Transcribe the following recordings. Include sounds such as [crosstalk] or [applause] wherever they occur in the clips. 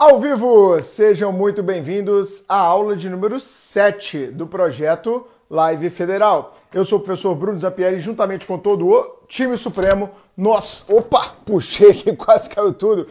Ao vivo, sejam muito bem-vindos à aula de número 7 do projeto Live Federal. Eu sou o professor Bruno Zapieri, juntamente com todo o time supremo, nós, opa, puxei que [laughs] quase caiu tudo.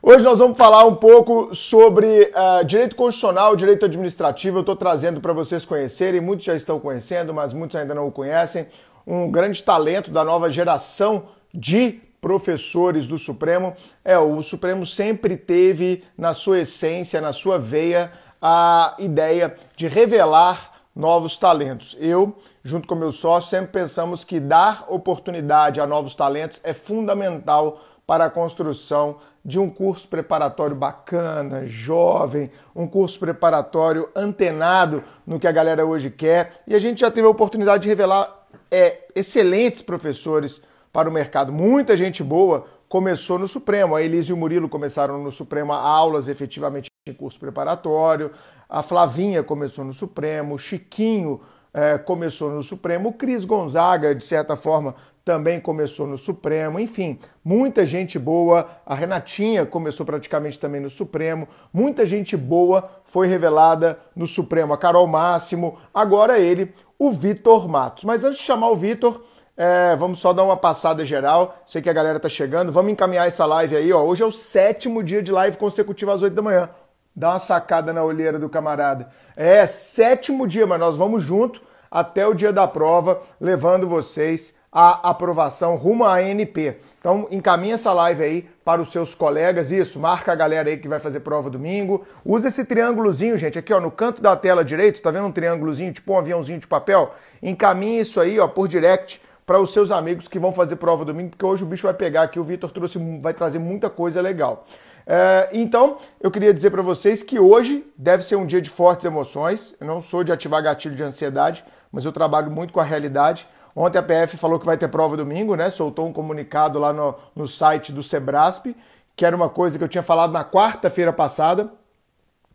Hoje nós vamos falar um pouco sobre uh, direito constitucional, direito administrativo. Eu estou trazendo para vocês conhecerem, muitos já estão conhecendo, mas muitos ainda não o conhecem. Um grande talento da nova geração de professores do Supremo, é, o Supremo sempre teve na sua essência, na sua veia, a ideia de revelar novos talentos. Eu, junto com meu sócio, sempre pensamos que dar oportunidade a novos talentos é fundamental para a construção de um curso preparatório bacana, jovem, um curso preparatório antenado no que a galera hoje quer. E a gente já teve a oportunidade de revelar é, excelentes professores para o mercado. Muita gente boa começou no Supremo. A Elise e o Murilo começaram no Supremo aulas efetivamente em curso preparatório. A Flavinha começou no Supremo. O Chiquinho é, começou no Supremo. O Cris Gonzaga, de certa forma, também começou no Supremo, enfim, muita gente boa. A Renatinha começou praticamente também no Supremo, muita gente boa foi revelada no Supremo. A Carol Máximo, agora ele, o Vitor Matos. Mas antes de chamar o Vitor, é, vamos só dar uma passada geral. Sei que a galera tá chegando. Vamos encaminhar essa live aí, ó. Hoje é o sétimo dia de live consecutiva às 8 da manhã. Dá uma sacada na olheira do camarada. É, sétimo dia, mas nós vamos junto até o dia da prova, levando vocês à aprovação rumo à ANP. Então, encaminha essa live aí para os seus colegas, isso, marca a galera aí que vai fazer prova domingo. Usa esse triângulozinho, gente, aqui ó, no canto da tela direito, tá vendo um triângulozinho, tipo um aviãozinho de papel? Encaminha isso aí, ó, por direct para os seus amigos que vão fazer prova domingo, porque hoje o bicho vai pegar aqui, o Vitor trouxe, vai trazer muita coisa legal. É, então, eu queria dizer para vocês que hoje deve ser um dia de fortes emoções. Eu não sou de ativar gatilho de ansiedade, mas eu trabalho muito com a realidade. Ontem a PF falou que vai ter prova domingo, né? Soltou um comunicado lá no, no site do Sebrasp, que era uma coisa que eu tinha falado na quarta-feira passada.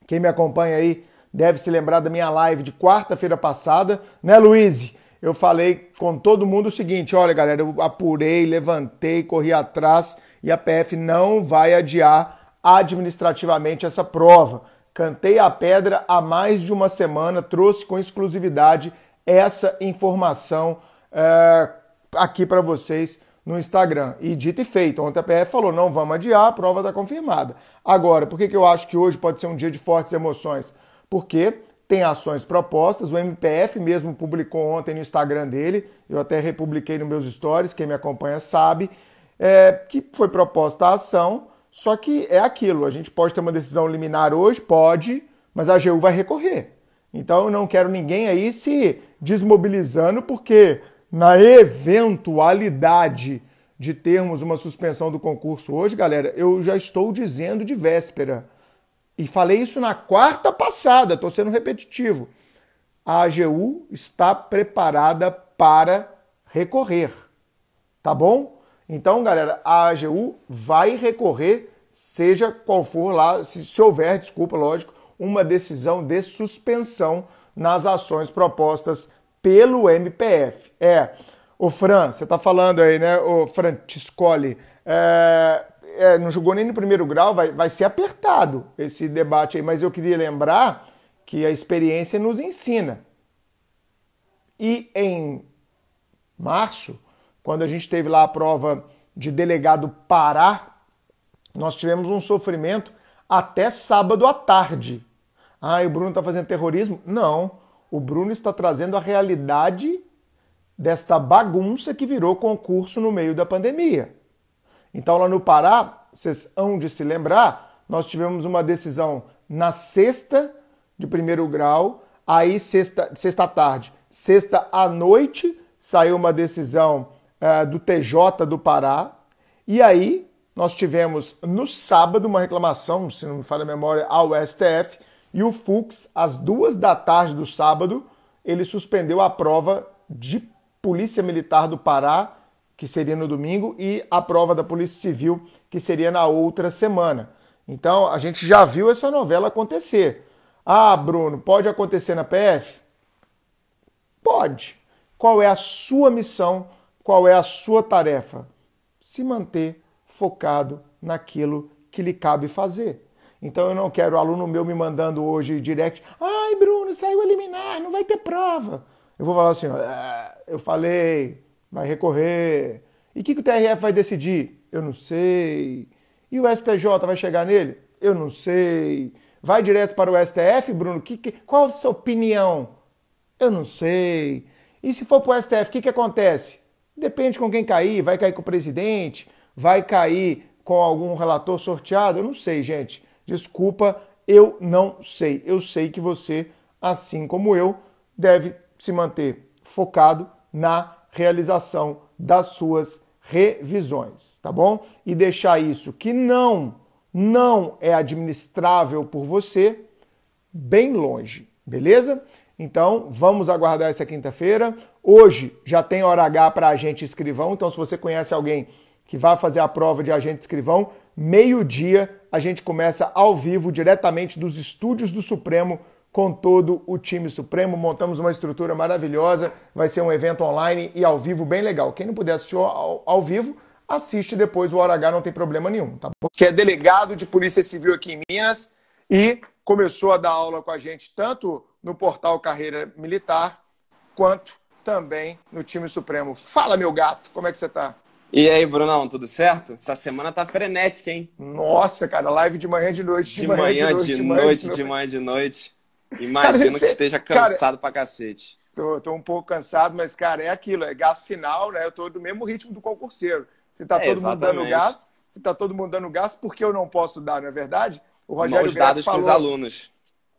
Quem me acompanha aí deve se lembrar da minha live de quarta-feira passada, né, Luiz? eu falei com todo mundo o seguinte: olha, galera, eu apurei, levantei, corri atrás e a PF não vai adiar administrativamente essa prova. Cantei a pedra há mais de uma semana, trouxe com exclusividade essa informação é, aqui para vocês no Instagram. E dito e feito, ontem a PF falou: não vamos adiar, a prova está confirmada. Agora, por que, que eu acho que hoje pode ser um dia de fortes emoções? Porque tem ações propostas, o MPF mesmo publicou ontem no Instagram dele, eu até republiquei nos meus stories, quem me acompanha sabe, é, que foi proposta a ação, só que é aquilo, a gente pode ter uma decisão liminar hoje, pode, mas a AGU vai recorrer. Então eu não quero ninguém aí se desmobilizando, porque na eventualidade de termos uma suspensão do concurso hoje, galera, eu já estou dizendo de véspera e falei isso na quarta passada, estou sendo repetitivo. A AGU está preparada para recorrer. Tá bom? Então, galera, a AGU vai recorrer, seja qual for lá, se, se houver, desculpa, lógico, uma decisão de suspensão nas ações propostas pelo MPF. É, o Fran, você está falando aí, né, o Fran, te é, é, não julgou nem no primeiro grau, vai, vai ser apertado esse debate aí, mas eu queria lembrar que a experiência nos ensina. E em março, quando a gente teve lá a prova de delegado Pará, nós tivemos um sofrimento até sábado à tarde. Ah, e o Bruno está fazendo terrorismo? Não. O Bruno está trazendo a realidade desta bagunça que virou concurso no meio da pandemia. Então, lá no Pará, vocês hão de se lembrar, nós tivemos uma decisão na sexta de primeiro grau, aí sexta, sexta tarde, sexta à noite, saiu uma decisão eh, do TJ do Pará, e aí nós tivemos no sábado uma reclamação, se não me falha a memória, ao STF, e o Fux, às duas da tarde do sábado, ele suspendeu a prova de Polícia Militar do Pará que seria no domingo, e a prova da Polícia Civil, que seria na outra semana. Então, a gente já viu essa novela acontecer. Ah, Bruno, pode acontecer na PF? Pode. Qual é a sua missão? Qual é a sua tarefa? Se manter focado naquilo que lhe cabe fazer. Então eu não quero aluno meu me mandando hoje direct. Ai, Bruno, saiu eliminar, não vai ter prova. Eu vou falar assim: ah, eu falei, Vai recorrer. E o que, que o TRF vai decidir? Eu não sei. E o STJ vai chegar nele? Eu não sei. Vai direto para o STF, Bruno? Que, que, qual a sua opinião? Eu não sei. E se for para o STF, o que, que acontece? Depende com quem cair. Vai cair com o presidente? Vai cair com algum relator sorteado? Eu não sei, gente. Desculpa, eu não sei. Eu sei que você, assim como eu, deve se manter focado na realização das suas revisões, tá bom? E deixar isso que não não é administrável por você bem longe, beleza? Então, vamos aguardar essa quinta-feira. Hoje já tem hora H para agente escrivão, então se você conhece alguém que vai fazer a prova de agente escrivão, meio-dia a gente começa ao vivo diretamente dos estúdios do Supremo com todo o time supremo. Montamos uma estrutura maravilhosa, vai ser um evento online e ao vivo bem legal. Quem não puder assistir ao, ao vivo, assiste depois o Hora H, não tem problema nenhum, tá bom? Que é delegado de Polícia Civil aqui em Minas e começou a dar aula com a gente tanto no portal Carreira Militar quanto também no time supremo. Fala, meu gato, como é que você tá? E aí, Brunão, tudo certo? Essa semana tá frenética, hein? Nossa, cara, live de manhã, de noite, de, de manhã, manhã, de, de, noite, de manhã, de noite. De manhã, de noite. Imagino cara, que esteja cansado cara, pra cacete. Tô, tô, um pouco cansado, mas, cara, é aquilo, é gás final, né? Eu tô do mesmo ritmo do concurseiro. Se tá é, todo exatamente. mundo dando gás, se tá todo mundo dando gás, por que eu não posso dar, não é verdade? O Rogério Irmãos dados falou... pros alunos.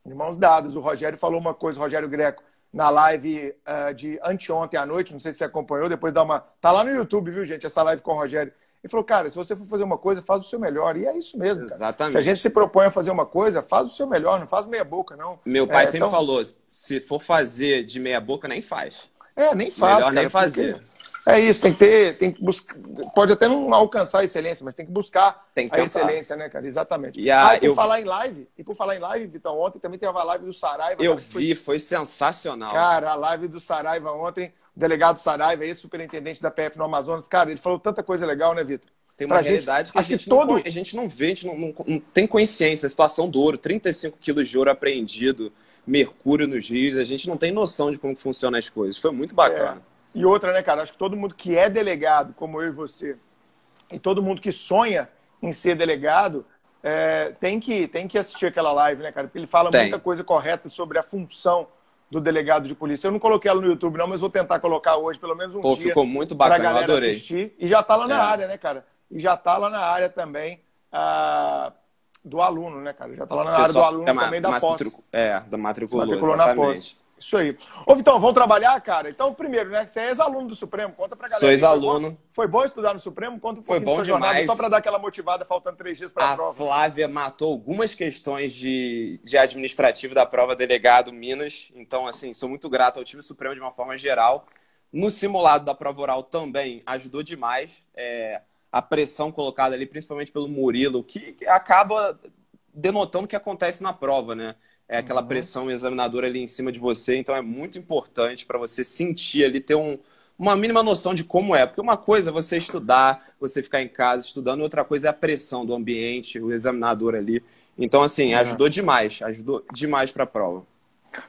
Irmãos dados. O Rogério falou uma coisa, o Rogério Greco, na live uh, de anteontem à noite, não sei se você acompanhou, depois dá uma... Tá lá no YouTube, viu, gente, essa live com o Rogério. Ele falou, cara, se você for fazer uma coisa, faz o seu melhor. E é isso mesmo. Cara. Exatamente. Se a gente se propõe a fazer uma coisa, faz o seu melhor, não faz meia boca, não. Meu pai é, sempre então... falou: se for fazer de meia boca, nem faz. É, nem faz. Melhor cara, nem fazer. É isso, tem que ter, tem que buscar. Pode até não alcançar a excelência, mas tem que buscar tem que a excelência, né, cara? Exatamente. E a, ah, e por eu... falar em live, e por falar em live, Vitão, ontem também teve a live do Saraiva. Eu cara, vi, foi... foi sensacional. Cara, a live do Saraiva ontem delegado Saraiva, ex-superintendente da PF no Amazonas. Cara, ele falou tanta coisa legal, né, Vitor? Tem uma realidade gente, que, a gente, que todo... não, a gente não vê, a gente não, não, não tem consciência. A situação do ouro, 35 quilos de ouro apreendido, mercúrio nos rios, a gente não tem noção de como funcionam as coisas. Foi muito é. bacana. É. E outra, né, cara? Acho que todo mundo que é delegado, como eu e você, e todo mundo que sonha em ser delegado, é, tem, que, tem que assistir aquela live, né, cara? Porque ele fala tem. muita coisa correta sobre a função do delegado de polícia. Eu não coloquei ela no YouTube, não, mas vou tentar colocar hoje, pelo menos um Pô, dia. Ficou muito bacana, pra adorei. assistir. E já está lá na é. área, né, cara? E já está lá na área também ah, do aluno, né, cara? Já está lá na Pessoal, área do aluno é, também da posse. É, da matriculou. matriculou na posse. Isso aí. Ô, Vitão, vão trabalhar, cara? Então, primeiro, né? Você é ex-aluno do Supremo. Conta pra galera. Sou ex-aluno. Foi, bom estudar no Supremo? Conta um foi bom demais. Jornada, só pra dar aquela motivada, faltando três dias pra a prova. A Flávia matou algumas questões de, de administrativo da prova delegado Minas. Então, assim, sou muito grato ao time Supremo de uma forma geral. No simulado da prova oral também ajudou demais. É, a pressão colocada ali, principalmente pelo Murilo, que acaba denotando o que acontece na prova, né? é aquela uhum. pressão examinadora ali em cima de você, então é muito importante para você sentir ali, ter um, uma mínima noção de como é. Porque uma coisa é você estudar, você ficar em casa estudando, outra coisa é a pressão do ambiente, o examinador ali. Então, assim, é. ajudou demais, ajudou demais para a prova.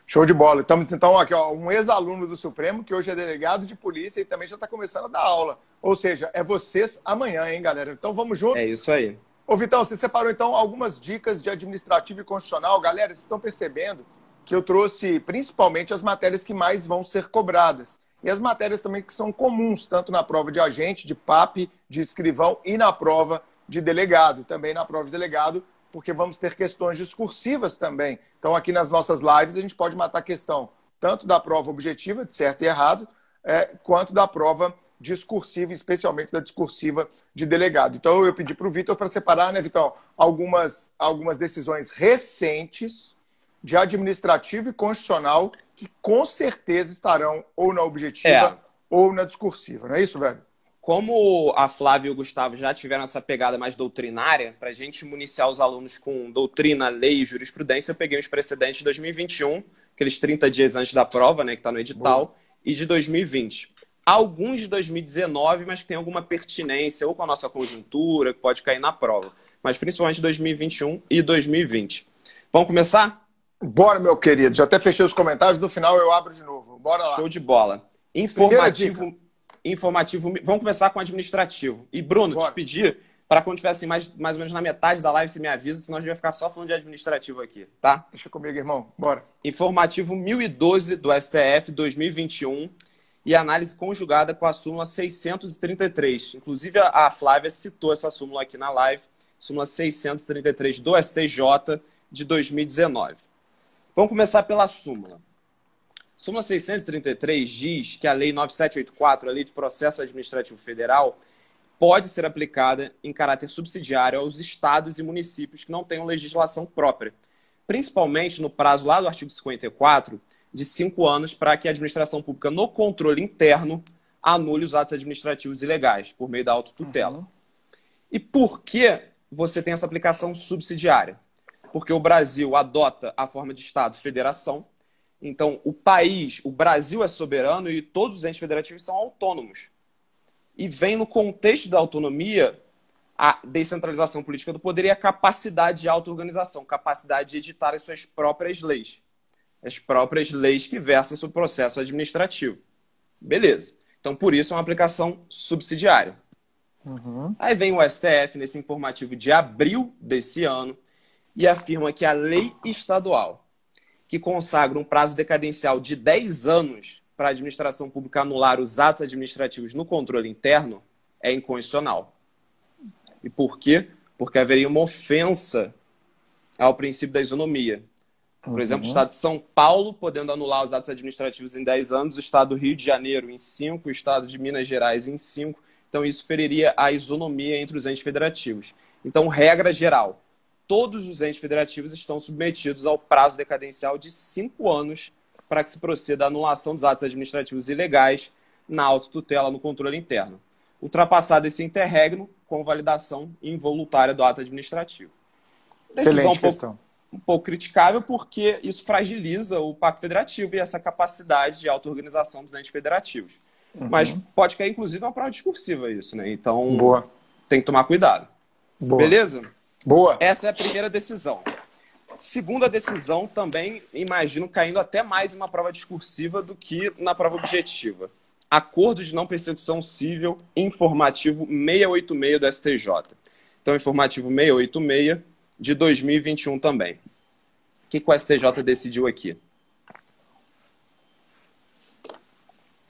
Show de bola. Estamos, então, aqui, ó, um ex-aluno do Supremo, que hoje é delegado de polícia e também já está começando a dar aula. Ou seja, é vocês amanhã, hein, galera? Então vamos juntos. É isso aí. Ô, Vitão, você separou então algumas dicas de administrativo e constitucional. Galera, vocês estão percebendo que eu trouxe principalmente as matérias que mais vão ser cobradas. E as matérias também que são comuns, tanto na prova de agente, de PAP, de escrivão e na prova de delegado. Também na prova de delegado, porque vamos ter questões discursivas também. Então, aqui nas nossas lives, a gente pode matar questão tanto da prova objetiva, de certo e errado, é, quanto da prova discursiva, especialmente da discursiva de delegado. Então eu pedi para o Vitor para separar, né, Vitor, algumas, algumas decisões recentes de administrativo e constitucional que com certeza estarão ou na objetiva é. ou na discursiva. Não é isso, velho? Como a Flávia e o Gustavo já tiveram essa pegada mais doutrinária, para a gente municiar os alunos com doutrina, lei e jurisprudência, eu peguei uns precedentes de 2021, aqueles 30 dias antes da prova, né, que está no edital, Boa. e de 2020 alguns de 2019, mas que tem alguma pertinência ou com a nossa conjuntura, que pode cair na prova. Mas principalmente 2021 e 2020. Vamos começar? Bora, meu querido. Já até fechei os comentários, no final eu abro de novo. Bora lá. Show de bola. Informativo. Informativo. Vamos começar com administrativo. E, Bruno, Bora. te pedir para quando estiver assim, mais, mais ou menos na metade da live, você me avisa, senão a gente vai ficar só falando de administrativo aqui, tá? Deixa comigo, irmão. Bora. Informativo 1012 do STF 2021 e análise conjugada com a súmula 633. Inclusive, a Flávia citou essa súmula aqui na live, súmula 633 do STJ de 2019. Vamos começar pela súmula. Súmula 633 diz que a Lei 9784, a Lei de Processo Administrativo Federal, pode ser aplicada em caráter subsidiário aos estados e municípios que não tenham legislação própria, principalmente no prazo lá do artigo 54, de cinco anos para que a administração pública, no controle interno, anule os atos administrativos ilegais por meio da autotutela. Uhum. E por que você tem essa aplicação subsidiária? Porque o Brasil adota a forma de Estado-federação. Então, o país, o Brasil é soberano e todos os entes federativos são autônomos. E vem no contexto da autonomia a descentralização política do poder e a capacidade de auto-organização, capacidade de editar as suas próprias leis as próprias leis que versam sobre o processo administrativo. Beleza. Então, por isso, é uma aplicação subsidiária. Uhum. Aí vem o STF nesse informativo de abril desse ano e afirma que a lei estadual que consagra um prazo decadencial de 10 anos para a administração pública anular os atos administrativos no controle interno é inconstitucional. E por quê? Porque haveria uma ofensa ao princípio da isonomia, por exemplo, o uhum. estado de São Paulo podendo anular os atos administrativos em 10 anos, o estado do Rio de Janeiro em 5, o estado de Minas Gerais em 5. Então, isso feriria a isonomia entre os entes federativos. Então, regra geral, todos os entes federativos estão submetidos ao prazo decadencial de 5 anos para que se proceda a anulação dos atos administrativos ilegais na autotutela no controle interno. Ultrapassado esse interregno, com validação involuntária do ato administrativo. Decisão Excelente pouco... questão um pouco criticável, porque isso fragiliza o Pacto Federativo e essa capacidade de auto-organização dos entes federativos. Uhum. Mas pode cair, inclusive, uma prova discursiva isso, né? Então, Boa. tem que tomar cuidado. Boa. Beleza? Boa. Essa é a primeira decisão. Segunda decisão também, imagino, caindo até mais em uma prova discursiva do que na prova objetiva. Acordo de não persecução civil informativo 686 do STJ. Então, informativo 686 de 2021 também. O que, que o STJ decidiu aqui?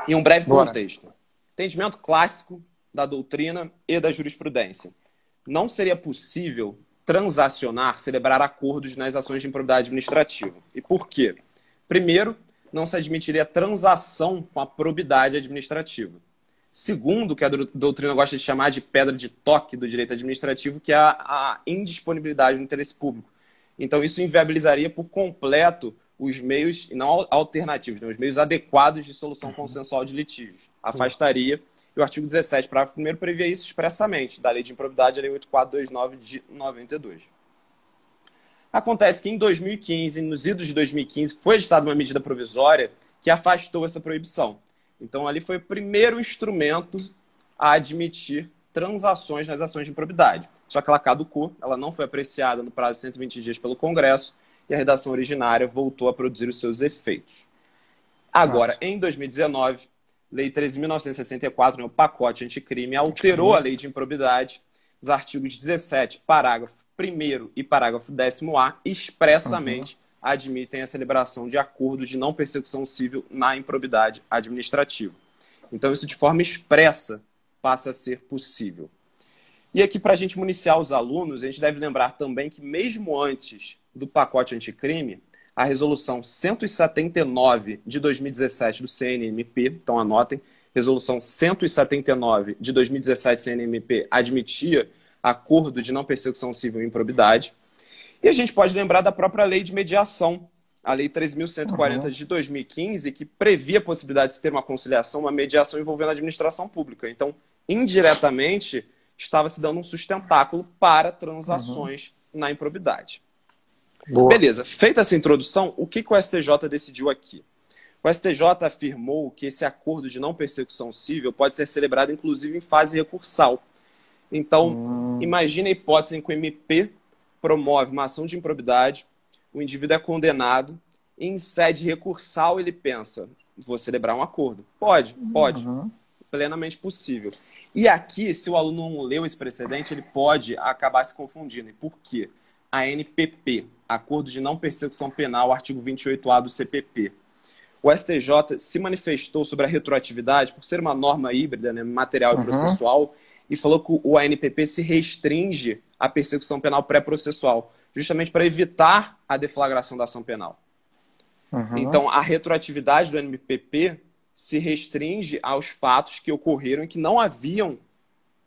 Em um breve Bora. contexto. Entendimento clássico da doutrina e da jurisprudência. Não seria possível transacionar, celebrar acordos nas ações de improbidade administrativa. E por quê? Primeiro, não se admitiria transação com a probidade administrativa. Segundo, que a doutrina gosta de chamar de pedra de toque do direito administrativo, que é a, indisponibilidade do interesse público. Então, isso inviabilizaria por completo os meios, não alternativos, né, os meios adequados de solução uhum. consensual de litígios. Afastaria. E o artigo 17, parágrafo 1 previa isso expressamente, da Lei de Improbidade, a Lei 8429 de 92. Acontece que em 2015, nos idos de 2015, foi editada uma medida provisória que afastou essa proibição. Então, ali foi o primeiro instrumento a admitir transações nas ações de improbidade. Só que ela caducou, ela não foi apreciada no prazo de 120 dias pelo Congresso e a redação originária voltou a produzir os seus efeitos. Agora, Nossa. em 2019, Lei 13.964, né, o pacote anticrime, alterou a lei de improbidade. Os artigos 17, parágrafo 1 e parágrafo 10A expressamente uhum admitem a celebração de acordo de não persecução civil na improbidade administrativa. Então, isso de forma expressa passa a ser possível. E aqui, para a gente municiar os alunos, a gente deve lembrar também que, mesmo antes do pacote anticrime, a resolução 179 de 2017 do CNMP, então anotem, resolução 179 de 2017 do CNMP admitia acordo de não persecução civil em improbidade. E a gente pode lembrar da própria lei de mediação, a Lei 3.140 uhum. de 2015, que previa a possibilidade de se ter uma conciliação, uma mediação envolvendo a administração pública. Então, indiretamente, estava se dando um sustentáculo para transações uhum. na improbidade. Boa. Beleza, feita essa introdução, o que, que o STJ decidiu aqui? O STJ afirmou que esse acordo de não persecução civil pode ser celebrado, inclusive, em fase recursal. Então, hum. imagine a hipótese em que o MP promove uma ação de improbidade, o indivíduo é condenado, e em sede recursal ele pensa, vou celebrar um acordo. Pode, uhum. pode. Uhum. Plenamente possível. E aqui, se o aluno não leu esse precedente, ele pode acabar se confundindo. E por quê? A NPP, Acordo de Não Persecução Penal, artigo 28A do CPP. O STJ se manifestou sobre a retroatividade por ser uma norma híbrida, né, material e uhum. processual, uhum e falou que o ANPP se restringe à persecução penal pré-processual, justamente para evitar a deflagração da ação penal. Uhum. Então, a retroatividade do ANPP se restringe aos fatos que ocorreram e que não haviam,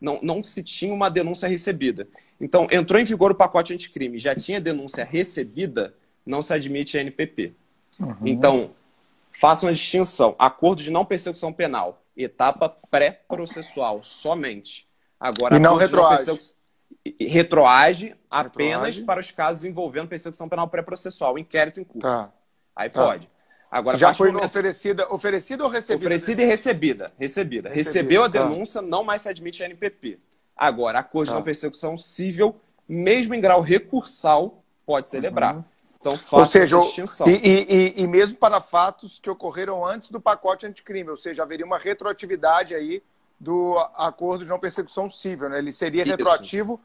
não, não se tinha uma denúncia recebida. Então, entrou em vigor o pacote anticrime, já tinha denúncia recebida, não se admite a NPP. Uhum. Então, faça uma distinção. Acordo de não persecução penal, etapa pré-processual somente. Agora, e não retroage. Retroage apenas retroage. para os casos envolvendo perseguição penal pré-processual, inquérito em curso. Tá. Aí tá. pode. Agora, já foi momento... oferecida, oferecida ou recebida? Oferecida e recebida. Recebida. recebida Recebeu a tá. denúncia, não mais se admite a NPP. Agora, acordo tá. de não persecução civil, mesmo em grau recursal, pode celebrar. Uhum. Então, ou seja, e, e, e, mesmo para fatos que ocorreram antes do pacote anticrime, ou seja, haveria uma retroatividade aí do acordo de não persecução civil. Né? Ele seria Isso. retroativo,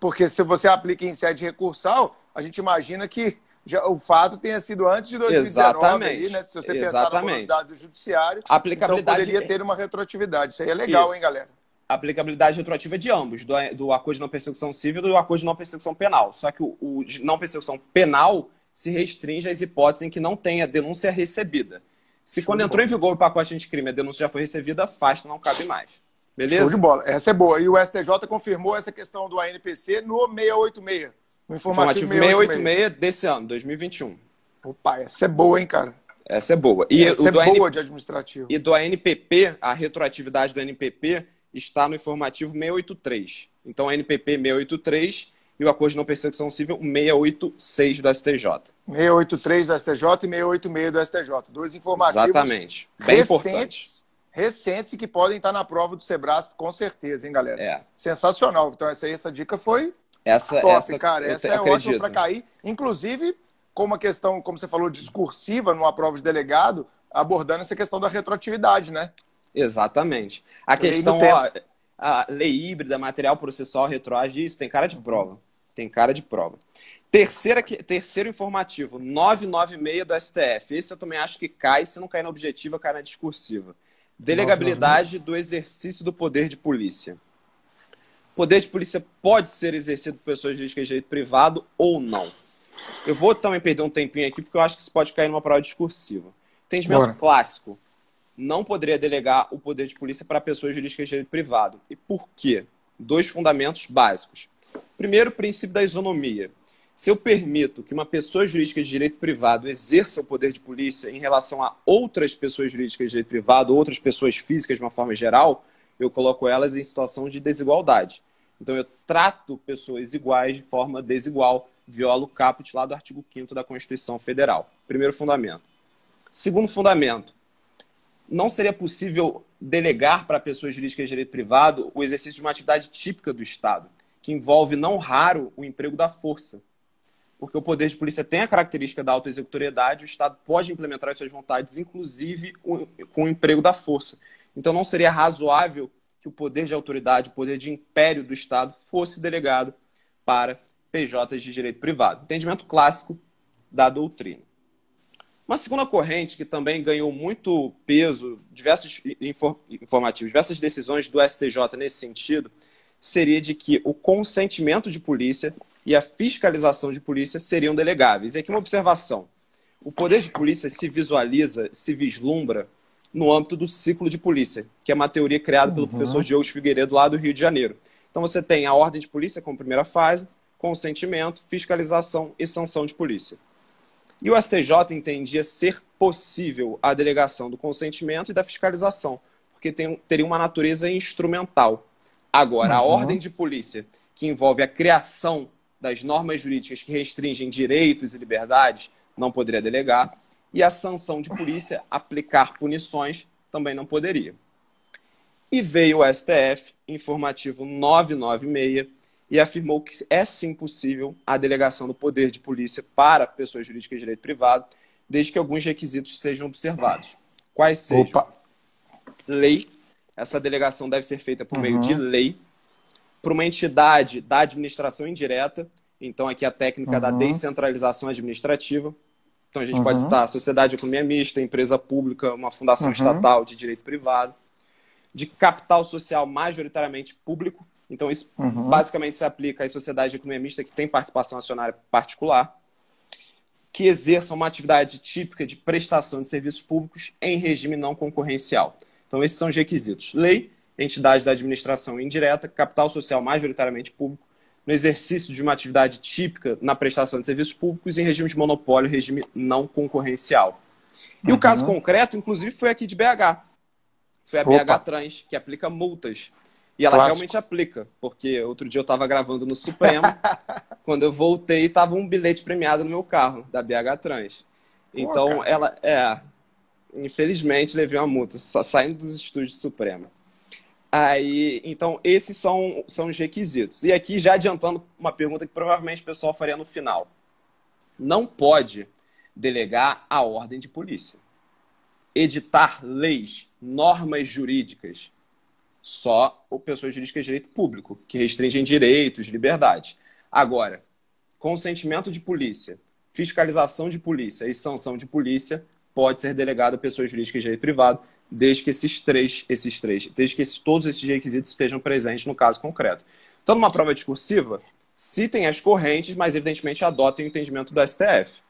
porque se você aplica em sede recursal, a gente imagina que já, o fato tenha sido antes de 2019, Exatamente. Ali, né? se você Exatamente. pensar na do judiciário, então aplicabilidade... então poderia ter uma retroatividade. Isso aí é legal, Isso. hein, galera? aplicabilidade retroativa é de ambos, do, do acordo de não persecução civil e do acordo de não persecução penal. Só que o, o de não persecução penal se restringe às hipóteses em que não tenha denúncia recebida. Se quando entrou em vigor o pacote anticrime, a denúncia já foi recebida, afasta, não cabe mais. Beleza? Show de bola. Essa é boa. E o STJ confirmou essa questão do ANPC no 686. No informativo, informativo 686, 686 desse ano, 2021. Opa, essa é boa, hein, cara? Essa é boa. E essa é boa AN... de administrativo. E do ANPP, a retroatividade do ANPP está no informativo 683. Então, a ANPP 683 e o acordo de não persecução civil 686 do STJ. 683 do STJ e 686 do STJ. Dois informativos Exatamente. Bem recentes, importantes. recentes e que podem estar na prova do Sebrasp, com certeza, hein, galera? É. Sensacional. Então, essa, essa dica foi essa, top, essa, cara. Essa é acredito. ótima para cair. Inclusive, com uma questão, como você falou, discursiva numa prova de delegado, abordando essa questão da retroatividade, né? Exatamente. A questão, ó, a lei híbrida, material processual retroage, isso tem cara de prova. Tem cara de prova. Terceira, terceiro informativo, 996 do STF. Esse eu também acho que cai, se não cair na objetiva, cai na discursiva. Delegabilidade do exercício do poder de polícia. Poder de polícia pode ser exercido por pessoas jurídicas de direito privado ou não. Eu vou também perder um tempinho aqui, porque eu acho que isso pode cair numa prova discursiva. Entendimento Bora. clássico. Não poderia delegar o poder de polícia para pessoas jurídicas de direito privado. E por quê? Dois fundamentos básicos Primeiro, o princípio da isonomia. Se eu permito que uma pessoa jurídica de direito privado exerça o poder de polícia em relação a outras pessoas jurídicas de direito privado, outras pessoas físicas de uma forma geral, eu coloco elas em situação de desigualdade. Então, eu trato pessoas iguais de forma desigual, viola o caput lá do artigo 5 da Constituição Federal. Primeiro fundamento. Segundo fundamento, não seria possível delegar para pessoas jurídicas de direito privado o exercício de uma atividade típica do Estado que envolve, não raro, o emprego da força. Porque o poder de polícia tem a característica da autoexecutoriedade, o Estado pode implementar as suas vontades, inclusive com o emprego da força. Então não seria razoável que o poder de autoridade, o poder de império do Estado fosse delegado para PJs de direito privado. Entendimento clássico da doutrina. Uma segunda corrente que também ganhou muito peso, diversos informativos, diversas decisões do STJ nesse sentido, seria de que o consentimento de polícia e a fiscalização de polícia seriam delegáveis. E aqui uma observação. O poder de polícia se visualiza, se vislumbra no âmbito do ciclo de polícia, que é uma teoria criada pelo uhum. professor Diogo Figueiredo lá do Rio de Janeiro. Então você tem a ordem de polícia como primeira fase, consentimento, fiscalização e sanção de polícia. E o STJ entendia ser possível a delegação do consentimento e da fiscalização, porque tem, teria uma natureza instrumental. Agora, uhum. a ordem de polícia, que envolve a criação das normas jurídicas que restringem direitos e liberdades, não poderia delegar, e a sanção de polícia, aplicar punições, também não poderia. E veio o STF, informativo 996, e afirmou que é sim possível a delegação do poder de polícia para pessoas jurídicas de direito privado, desde que alguns requisitos sejam observados. Quais sejam? Opa. Lei essa delegação deve ser feita por uhum. meio de uhum. lei, para uma entidade da administração indireta, então aqui a técnica uhum. da descentralização administrativa. Então a gente uhum. pode citar sociedade economia mista, empresa pública, uma fundação uhum. estatal de direito privado, de capital social majoritariamente público. Então isso uhum. basicamente se aplica às sociedades de economia mista que têm participação acionária particular que exerçam uma atividade típica de prestação de serviços públicos em regime não concorrencial. Então, esses são os requisitos. Lei, entidade da administração indireta, capital social majoritariamente público, no exercício de uma atividade típica na prestação de serviços públicos em regime de monopólio, regime não concorrencial. E uhum. o caso concreto, inclusive, foi aqui de BH. Foi a Opa. BH Trans, que aplica multas. E ela realmente aplica, porque outro dia eu estava gravando no Supremo, [laughs] quando eu voltei, estava um bilhete premiado no meu carro, da BH Trans. Então, Pô, ela é. Infelizmente, levei uma multa, saindo dos estúdios do Supremo. Aí, então, esses são, são os requisitos. E aqui, já adiantando uma pergunta que provavelmente o pessoal faria no final. Não pode delegar a ordem de polícia. Editar leis, normas jurídicas, só o pessoal jurídica de direito público, que restringem direitos, liberdades. Agora, consentimento de polícia, fiscalização de polícia e sanção de polícia pode ser delegado a pessoa jurídica de direito privado, desde que esses três, esses três, desde que esses, todos esses requisitos estejam presentes no caso concreto. Então, numa prova discursiva, citem as correntes, mas evidentemente adotem o entendimento do STF.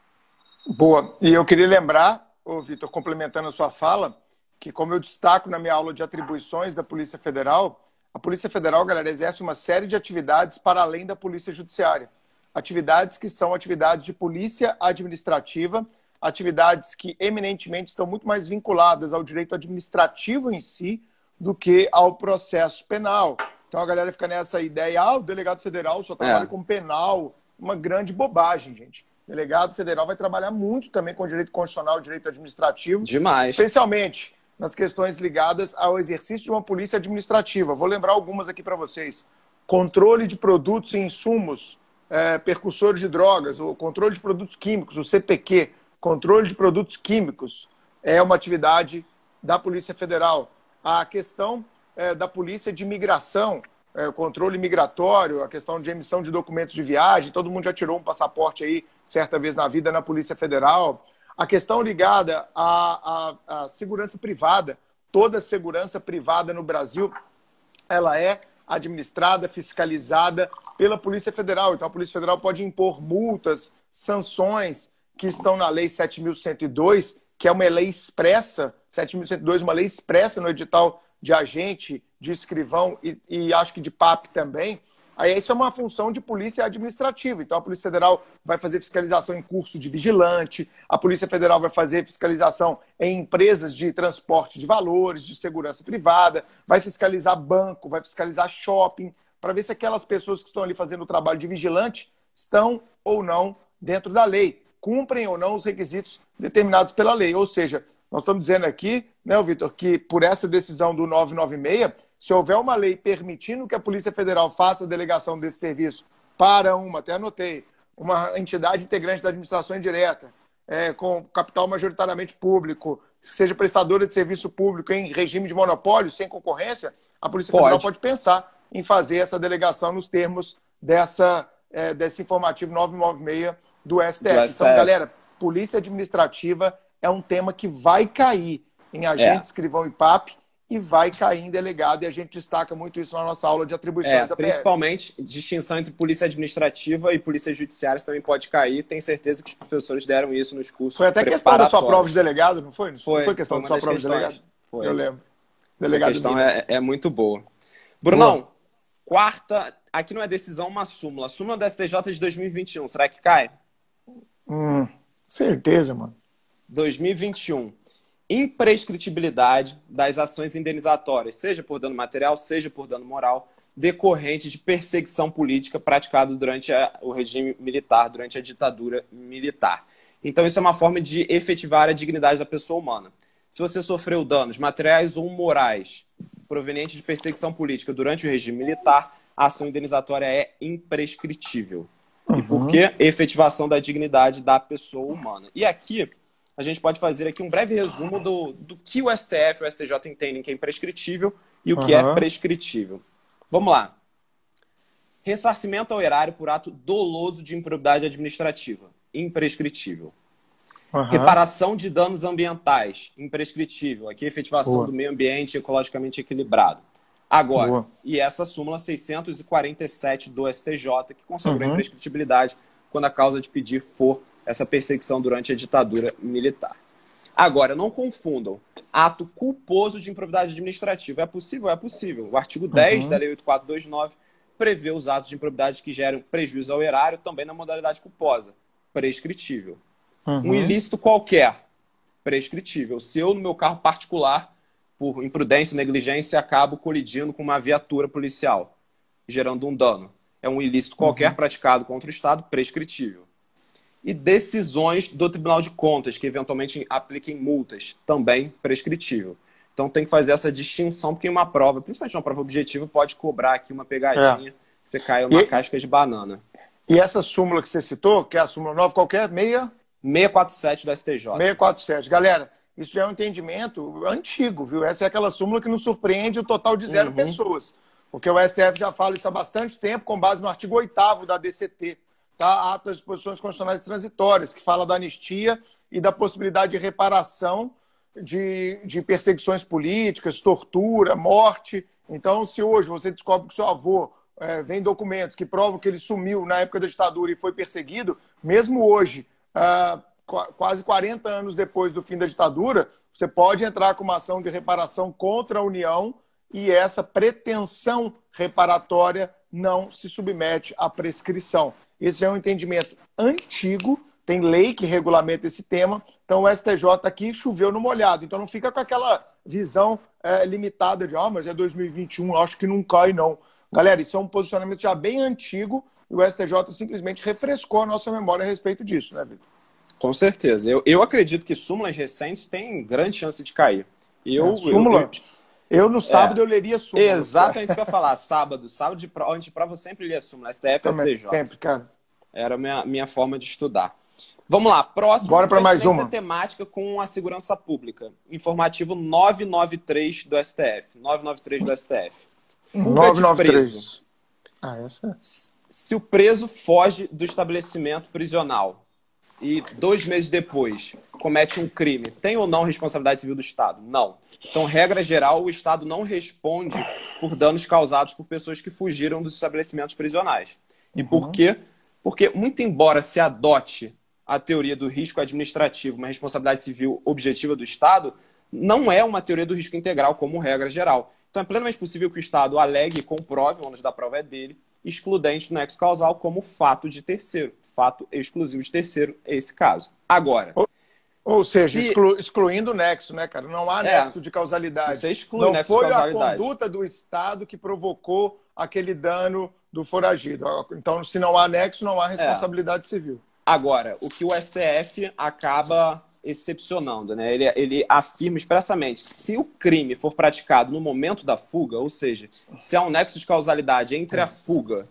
Boa. E eu queria lembrar, Vitor, complementando a sua fala, que como eu destaco na minha aula de atribuições da Polícia Federal, a Polícia Federal, galera, exerce uma série de atividades para além da Polícia Judiciária. Atividades que são atividades de polícia administrativa atividades que eminentemente estão muito mais vinculadas ao direito administrativo em si do que ao processo penal. Então a galera fica nessa ideia, ah, o delegado federal só é. trabalha é. com penal, uma grande bobagem, gente. O delegado federal vai trabalhar muito também com direito constitucional, direito administrativo. Demais. Especialmente nas questões ligadas ao exercício de uma polícia administrativa. Vou lembrar algumas aqui para vocês. Controle de produtos e insumos é, percussores de drogas, o controle de produtos químicos, o CPQ, Controle de produtos químicos é uma atividade da Polícia Federal. A questão é, da Polícia de Imigração, é, controle migratório, a questão de emissão de documentos de viagem, todo mundo já tirou um passaporte aí certa vez na vida na Polícia Federal. A questão ligada à, à, à segurança privada, toda segurança privada no Brasil, ela é administrada, fiscalizada pela Polícia Federal. Então a Polícia Federal pode impor multas, sanções, que estão na Lei 7.102, que é uma lei expressa, 7.102, uma lei expressa no edital de agente, de escrivão e, e acho que de PAP também. Aí isso é uma função de polícia administrativa. Então a Polícia Federal vai fazer fiscalização em curso de vigilante, a Polícia Federal vai fazer fiscalização em empresas de transporte de valores, de segurança privada, vai fiscalizar banco, vai fiscalizar shopping, para ver se aquelas pessoas que estão ali fazendo o trabalho de vigilante estão ou não dentro da lei cumprem ou não os requisitos determinados pela lei. Ou seja, nós estamos dizendo aqui, né, Vitor, que por essa decisão do 996, se houver uma lei permitindo que a Polícia Federal faça a delegação desse serviço para uma, até anotei, uma entidade integrante da administração indireta, é, com capital majoritariamente público, seja prestadora de serviço público em regime de monopólio, sem concorrência, a Polícia pode. Federal pode pensar em fazer essa delegação nos termos dessa, é, desse informativo 996 do STF. do STF. Então, galera, polícia administrativa é um tema que vai cair em agente, é. escrivão e PAP e vai cair em delegado. E a gente destaca muito isso na nossa aula de atribuições é, da PS. Principalmente, distinção entre polícia administrativa e polícia judiciária também pode cair. Tenho certeza que os professores deram isso nos cursos Foi até questão da sua prova de delegado, não foi? Não foi, questão foi da sua prova questões. de delegado? Foi. Eu lembro. Delegado Essa questão é, é, muito boa. Brunão, quarta, aqui não é decisão, uma súmula. Súmula do STJ de 2021, será que cai? Hum, certeza, mano. 2021. Imprescritibilidade das ações indenizatórias, seja por dano material, seja por dano moral, decorrente de perseguição política praticada durante a, o regime militar, durante a ditadura militar. Então, isso é uma forma de efetivar a dignidade da pessoa humana. Se você sofreu danos materiais ou morais provenientes de perseguição política durante o regime militar, a ação indenizatória é imprescritível uhum. e por que efetivação da dignidade da pessoa humana. E aqui a gente pode fazer aqui um breve resumo do, do que o STF e o STJ entendem que é imprescritível e o que é prescritível. Vamos lá. Ressarcimento ao erário por ato doloso de improbidade administrativa. Imprescritível. Uhum. Reparação de danos ambientais. Imprescritível. Aqui, efetivação do meio ambiente ecologicamente equilibrado. Agora, Boa. e essa súmula 647 do STJ, que consagrou uhum. imprescritibilidade quando a causa de pedir for essa perseguição durante a ditadura militar. Agora, não confundam. Ato culposo de improbidade administrativa. É possível? É possível. O artigo 10 uhum. da Lei 8429 prevê os atos de improbidade que geram prejuízo ao erário também na modalidade culposa. Prescritível. Uhum. Um ilícito qualquer. Prescritível. Se eu, no meu carro particular, por imprudência, negligência, acabo colidindo com uma viatura policial, gerando um dano. É um ilícito qualquer uhum. praticado contra o Estado prescritível. E decisões do Tribunal de Contas, que eventualmente apliquem multas, também prescritível. Então tem que fazer essa distinção, porque uma prova, principalmente uma prova objetiva, pode cobrar aqui uma pegadinha, é. você caiu numa e... casca de banana. E essa súmula que você citou, que é a súmula 9, qualquer, é? meia? 647 do STJ. 647. Galera, isso já é um entendimento antigo, viu? Essa é aquela súmula que nos surpreende o total de zero uhum. pessoas. Porque o STF já fala isso há bastante tempo, com base no artigo 8 da DCT, tá? Ato das disposições constitucionais transitórias, que fala da anistia e da possibilidade de reparação de, de perseguições políticas, tortura, morte. Então, se hoje você descobre que seu avô é, vem documentos que provam que ele sumiu na época da ditadura e foi perseguido, mesmo hoje, ah, quase 40 anos depois do fim da ditadura, você pode entrar com uma ação de reparação contra a União e essa pretensão reparatória não se submete à prescrição. Esse é um entendimento antigo, tem lei que regulamenta esse tema, então o STJ aqui choveu no molhado, então não fica com aquela visão é, limitada de, ah, mas é 2021, acho que não cai não. Galera, isso é um posicionamento já bem antigo e o STJ simplesmente refrescou a nossa memória a respeito disso, né, Vitor? Com certeza. Eu, eu acredito que súmulas recentes têm grande chance de cair. Eu, é, súmula? Eu, eu no é, sábado é, eu leria súmula. Exatamente isso que eu ia falar. Sábado. Sábado de prova, de prova eu sempre lia súmula. STF, Também, STJ. Sempre, cara. Era a minha, minha forma de estudar. Vamos lá. Próximo. Bora para mais uma. temática com a segurança pública. Informativo 993 do STF. 993 do STF. Fuga 993. Ah, essa? É. Se o preso foge do estabelecimento prisional, e dois meses depois comete um crime, tem ou não responsabilidade civil do Estado? Não. Então, regra geral, o Estado não responde por danos causados por pessoas que fugiram dos estabelecimentos prisionais. E uhum. por quê? Porque, muito embora se adote a teoria do risco administrativo, uma responsabilidade civil objetiva do Estado, não é uma teoria do risco integral como regra geral. Então, é plenamente possível que o Estado alegue e comprove, o ônus da prova é dele, excludente no nexo causal como fato de terceiro fato exclusivo de terceiro é esse caso. Agora. Ou, ou se... seja, exclu, excluindo o nexo, né, cara? Não há é. nexo de causalidade. Você exclui Não foi a conduta do Estado que provocou aquele dano do foragido. Então, se não há nexo, não há é. responsabilidade é. civil. Agora, o que o STF acaba excepcionando, né? Ele, ele afirma expressamente que se o crime for praticado no momento da fuga, ou seja, se há um nexo de causalidade entre a fuga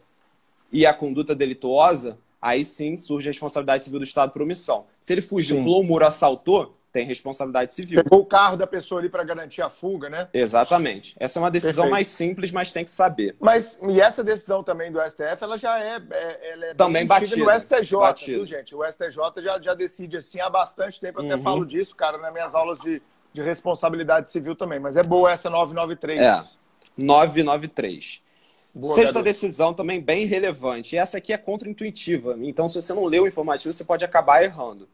e a conduta delituosa, aí sim surge a responsabilidade civil do Estado por omissão. Se ele fugiu, sim. pulou o muro, assaltou, tem responsabilidade civil. Pegou o carro da pessoa ali para garantir a fuga, né? Exatamente. Essa é uma decisão Perfeito. mais simples, mas tem que saber. Mas e essa decisão também do STF, ela já é, é ela é também batida no STJ, viu, gente? O STJ já, já decide assim há bastante tempo. Eu uhum. até falo disso, cara, nas minhas aulas de, de responsabilidade civil também. Mas é boa essa 993. É. 993. Boa, Sexta decisão também bem relevante. E essa aqui é contraintuitiva. Então, se você não leu o informativo, você pode acabar errando.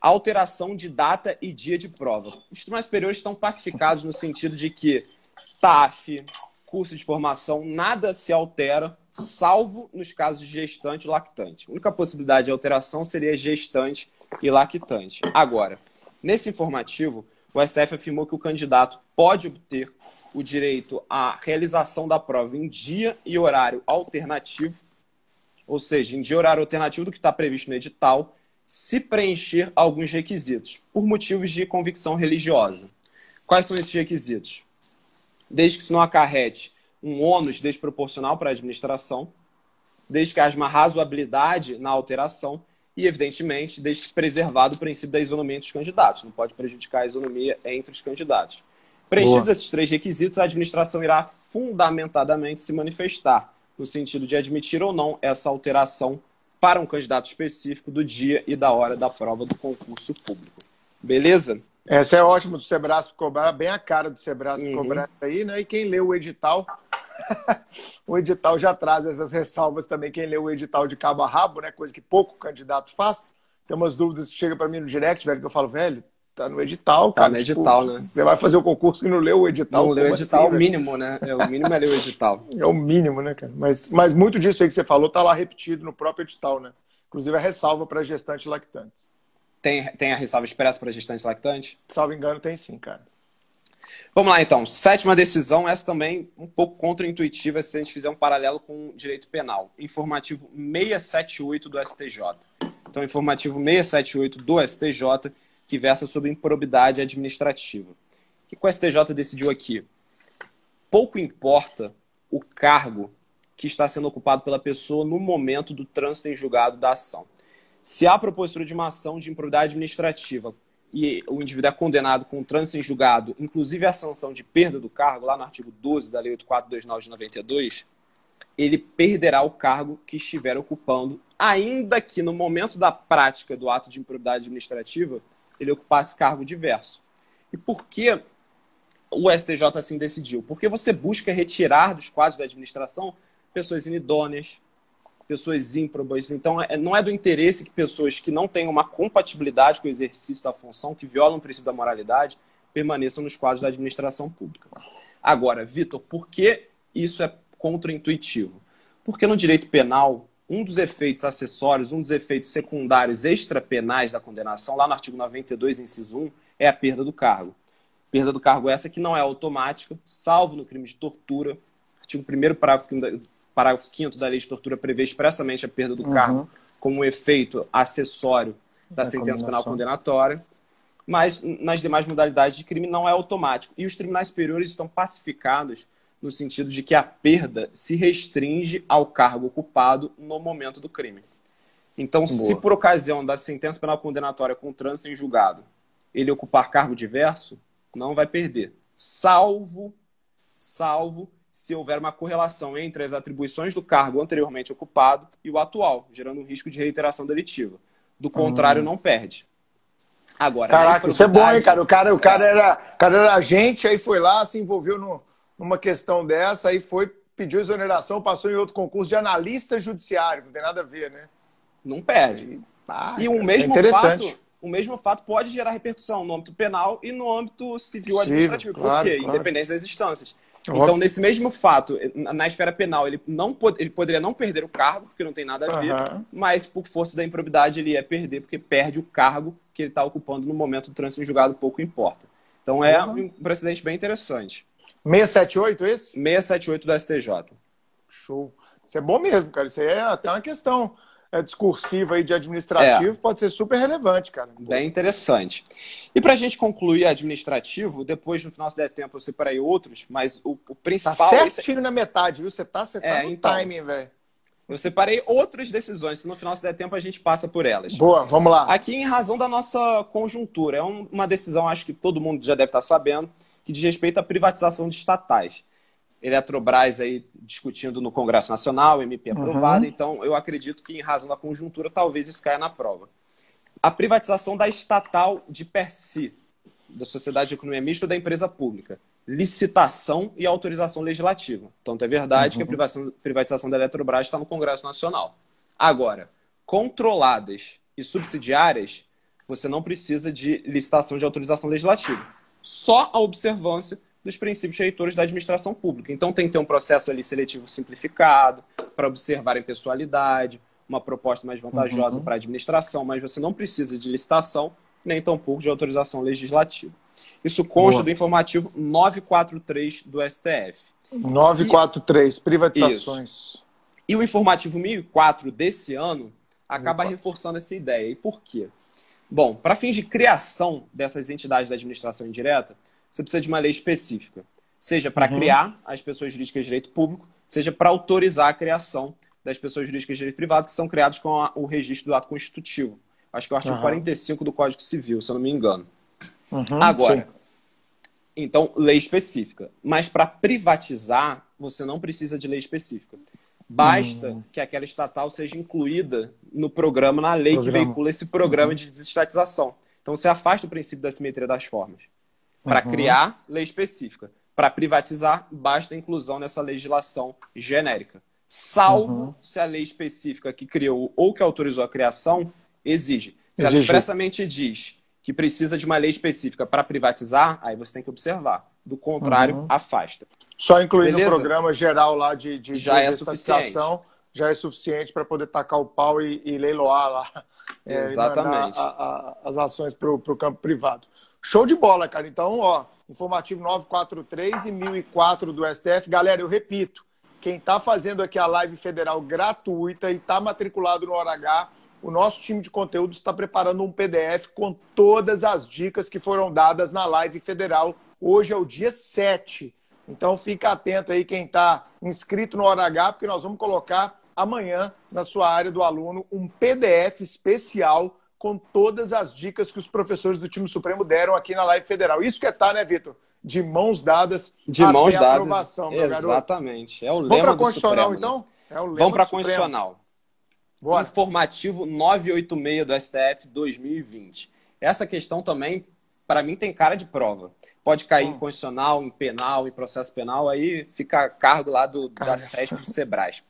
Alteração de data e dia de prova. Os tribunais superiores estão pacificados no sentido de que TAF, curso de formação, nada se altera, salvo nos casos de gestante e lactante. A única possibilidade de alteração seria gestante e lactante. Agora, nesse informativo, o STF afirmou que o candidato pode obter o direito à realização da prova em dia e horário alternativo, ou seja, em dia e horário alternativo do que está previsto no edital, se preencher alguns requisitos, por motivos de convicção religiosa. Quais são esses requisitos? Desde que isso não acarrete um ônus desproporcional para a administração, desde que haja uma razoabilidade na alteração e, evidentemente, desde que preservado o princípio da isonomia entre os candidatos. Não pode prejudicar a isonomia entre os candidatos. Preenchidos Boa. esses três requisitos, a administração irá fundamentadamente se manifestar, no sentido de admitir ou não essa alteração para um candidato específico do dia e da hora da prova do concurso público. Beleza? Essa é ótima do Sebrasco cobrar, bem a cara do Sebrasco uhum. cobrar aí, né? E quem lê o edital, [laughs] o edital já traz essas ressalvas também. Quem lê o edital de cabo a rabo, né? Coisa que pouco candidato faz. Tem umas dúvidas que chega para mim no direct, velho, que eu falo, velho, tá no edital, tá cara. Tá no tipo, edital, né? Você vai fazer o concurso que não leu o edital. Não leu o edital, assim, o mínimo, né? É, o mínimo é ler o edital. [laughs] É o mínimo, né, cara? Mas, mas muito disso aí que você falou tá lá repetido no próprio edital, né? Inclusive a ressalva para gestantes lactantes. Tem, tem a ressalva expressa para gestantes lactantes? Salvo engano, tem sim, cara. Vamos lá, então. Sétima decisão, essa também um pouco contraintuitiva se a gente fizer um paralelo com o direito penal. Informativo 678 do STJ. Então, informativo 678 do STJ que versa sobre improbidade administrativa. O que o STJ decidiu aqui? Pouco importa o cargo que está sendo ocupado pela pessoa no momento do trânsito em julgado da ação. Se há propositura de uma ação de improbidade administrativa e o indivíduo é condenado com o trânsito em julgado, inclusive a sanção de perda do cargo, lá no artigo 12 da Lei 8429 de 92, ele perderá o cargo que estiver ocupando, ainda que no momento da prática do ato de improbidade administrativa, ele ocupasse cargo diverso. E por que o STJ assim decidiu? Porque você busca retirar dos quadros da administração pessoas inidôneas, pessoas ímprobas. Então, é, não é do interesse que pessoas que não têm uma compatibilidade com o exercício da função, que violam o princípio da moralidade, permaneçam nos quadros da administração pública. Agora, Vitor, por que isso é contraintuitivo? Porque no direito penal, um dos efeitos acessórios, um dos efeitos secundários extrapenais da condenação, lá no artigo 92, inciso 1, é a perda do cargo. Perda do cargo essa que não é automática, salvo no crime de tortura. Artigo 1 parágrafo 5 da Lei de Tortura prevê expressamente a perda do uhum. cargo como um efeito acessório da, da sentença penal condenatória. Mas nas demais modalidades de crime não é automático. E os tribunais superiores estão pacificados no sentido de que a perda se restringe ao cargo ocupado no momento do crime. Então, Boa. se por ocasião da sentença penal condenatória com trânsito em julgado, ele ocupar cargo diverso, não vai perder, salvo salvo se houver uma correlação entre as atribuições do cargo anteriormente ocupado e o atual, gerando um risco de reiteração delitiva. Do contrário, hum. não perde. Agora, Caraca, isso é bom, hein, cara? O cara, o cara, era, cara era agente, aí foi lá, se envolveu no, numa questão dessa, aí foi, pediu exoneração, passou em outro concurso de analista judiciário, não tem nada a ver, né? Não perde. Ah, e o é mesmo é fato, o mesmo fato pode gerar repercussão no âmbito penal e no âmbito civil administrativo, claro, porque claro. independência das instâncias. Óbvio. Então, nesse mesmo fato, na esfera penal, ele, não ele poderia não perder o cargo, porque não tem nada a ver, uhum. mas por força da improbidade ele ia perder, porque perde o cargo que ele está ocupando no momento do trânsito em julgado, pouco importa. Então, é uhum. um precedente bem interessante. 678, esse? 678 do STJ. Show. Isso é bom mesmo, cara. Isso aí é até uma questão é, discursiva aí de administrativo, é. pode ser super relevante, cara. Bem interessante. E para a gente concluir administrativo, depois no final se der tempo eu separei outros, mas o, o principal... Tá é certinho é... na metade, viu? Você tá, você tá é, no então, timing, velho. Eu separei outras decisões, se no final se der tempo a gente passa por elas. Boa, vamos lá. Aqui em razão da nossa conjuntura, é uma decisão, acho que todo mundo já deve estar tá sabendo, que diz respeito à privatização de estatais. Eletrobras aí discutindo no Congresso Nacional, MP uhum. aprovada, uhum. então eu acredito que em razão da conjuntura talvez isso caia na prova. A privatização da estatal de per si, da sociedade de economia mista ou da empresa pública. Licitação e autorização legislativa. Tanto é verdade uhum. que a uhum. privatização da Eletrobras está no Congresso Nacional. Agora, controladas e subsidiárias, você não precisa de licitação de autorização legislativa só a observância dos princípios reitores da administração pública. Então tem que ter um processo ali seletivo simplificado para observar a pessoalidade, uma proposta mais vantajosa uhum. para a administração, mas você não precisa de licitação nem tampouco de autorização legislativa. Isso consta Boa. do informativo 943 do STF. 943, e... privatizações. Isso. E o informativo 1004 desse ano acaba reforçando essa ideia. E por quê? Bom, para fins de criação dessas entidades da administração indireta, você precisa de uma lei específica, seja para uhum. criar as pessoas jurídicas de direito público, seja para autorizar a criação das pessoas jurídicas de direito privado que são criados com a, o registro do ato constitutivo. Acho que é o artigo uhum. 45 do Código Civil, se eu não me engano. Uhum, Agora, sim. então, lei específica. Mas para privatizar, você não precisa de lei específica. Basta hum. que aquela estatal seja incluída no programa, na lei programa. que veicula esse programa uhum. de desestatização. Então você afasta o princípio da simetria das formas. Para uhum. criar lei específica. Para privatizar, basta a inclusão nessa legislação genérica. Salvo uhum. se a lei específica que criou ou que autorizou a criação exige. Se ela expressamente diz que precisa de uma lei específica para privatizar, aí você tem que observar. Do contrário, uhum. afasta. Só incluir no programa geral lá de, de já é suficiente. Já é suficiente para poder tacar o pau e, e leiloar lá. É, [laughs] Exatamente. A, a, as ações para o campo privado. Show de bola, cara. Então, ó, informativo 943 e 1004 do STF. Galera, eu repito, quem está fazendo aqui a live federal gratuita e está matriculado no Hora H, o nosso time de conteúdo está preparando um PDF com todas as dicas que foram dadas na live federal. Hoje é o dia 7. Então fica atento aí quem está inscrito no Hora H, porque nós vamos colocar amanhã na sua área do aluno um PDF especial com todas as dicas que os professores do time Supremo deram aqui na Live Federal. Isso que é tá, né, Vitor? De mãos dadas de até mãos dadas, aprovação, meu Exatamente. Garoto. É o Vamos para constitucional, Supremo, né? então? Né? É o lema Vamos para constitucional. Bora. Informativo 986 do STF 2020. Essa questão também para mim tem cara de prova. Pode cair hum. em constitucional, em penal, em processo penal, aí fica a cargo lá do, da SESP do Sebrasp.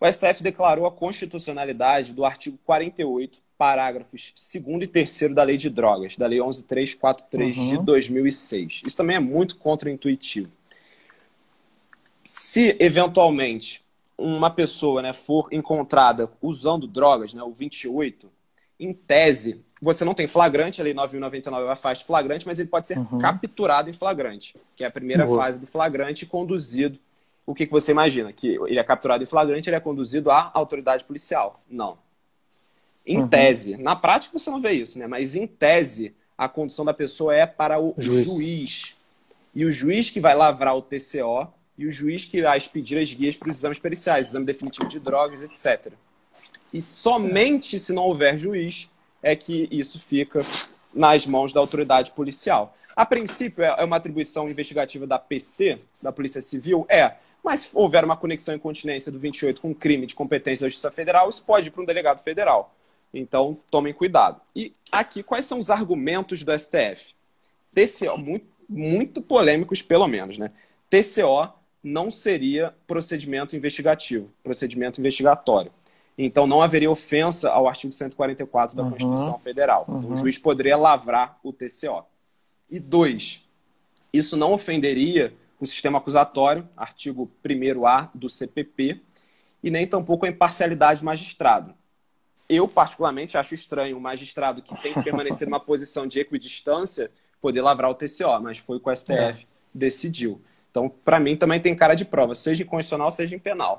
O STF declarou a constitucionalidade do artigo 48, parágrafos 2 e 3 da Lei de Drogas, da Lei 11343 uhum. de 2006. Isso também é muito contraintuitivo. Se, eventualmente, uma pessoa né, for encontrada usando drogas, né, o 28, em tese, você não tem flagrante, a lei 9.099 afasta flagrante, mas ele pode ser uhum. capturado em flagrante, que é a primeira fase do flagrante conduzido. O que, que você imagina? Que ele é capturado em flagrante, ele é conduzido à autoridade policial. Não. Em uhum. tese, na prática você não vê isso, né? Mas em tese, a condução da pessoa é para o juiz. juiz. E o juiz que vai lavrar o TCO e o juiz que vai expedir as guias para os exames periciais, exame definitivo de drogas, etc. E somente se não houver juiz é que isso fica nas mãos da autoridade policial. A princípio, é, é uma atribuição investigativa da PC, da Polícia Civil? É. Mas se houver uma conexão incontinência continência do 28 com crime de competência da Justiça Federal, isso pode ir para um delegado federal. Então, tomem cuidado. E aqui, quais são os argumentos do STF? TCO, muito, muito polêmicos, pelo menos, né? TCO não seria procedimento investigativo, procedimento investigatório. Então não haveria ofensa ao artigo 144 da uhum. Constituição Federal. Uhum. Então o juiz poderia lavrar o TCO. E dois, isso não ofenderia o sistema acusatório, artigo 1A do CPP, e nem tampouco a imparcialidade do magistrado. Eu, particularmente, acho estranho um magistrado que tem que permanecer numa [laughs] posição de equidistância poder lavrar o TCO, mas foi o que o STF é. decidiu. Então, para mim, também tem cara de prova, seja em constitucional, seja em penal.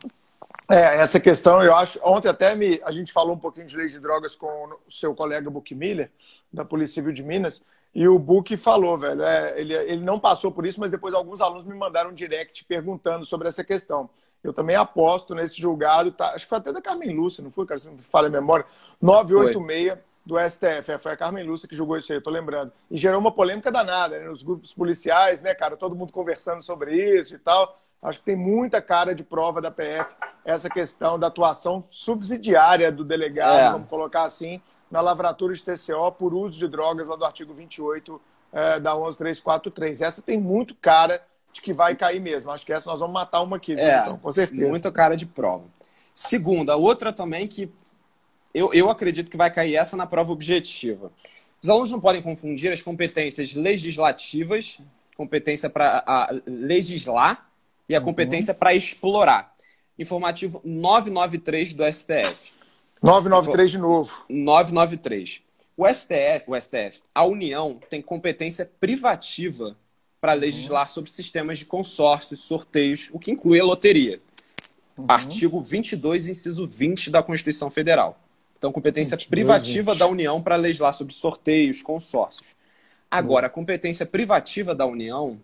É, essa questão, eu acho. Ontem até me, a gente falou um pouquinho de lei de drogas com o seu colega Buck Miller, da Polícia Civil de Minas, e o Buck falou, velho. É, ele, ele não passou por isso, mas depois alguns alunos me mandaram um direct perguntando sobre essa questão. Eu também aposto nesse julgado, tá, acho que foi até da Carmen Lúcia, não foi, cara? Se não me falha a memória. 986 foi. do STF. É, foi a Carmen Lúcia que julgou isso aí, eu tô lembrando. E gerou uma polêmica danada, né? Nos grupos policiais, né, cara? Todo mundo conversando sobre isso e tal. Acho que tem muita cara de prova da PF essa questão da atuação subsidiária do delegado, é. vamos colocar assim, na lavratura de TCO por uso de drogas lá do artigo 28 é, eh, da 11343. Essa tem muito cara de que vai cair mesmo. Acho que essa nós vamos matar uma aqui, é, então, com certeza. Muito cara de prova. Segunda, outra também que eu, eu acredito que vai cair essa na prova objetiva. Os alunos não podem confundir as competências legislativas, competência para legislar, e a uhum. competência uhum. para explorar. Informativo 993 do STF. 993 de novo. 993. O STF, o STF, a União tem competência privativa para uhum. legislar uhum. sobre sistemas de consórcios, sorteios, o que inclui a loteria. Uhum. Artigo 22, inciso 20 da Constituição Federal. Então, competência 22, privativa 20. da União para legislar sobre sorteios, consórcios. Agora, uhum. a competência privativa da União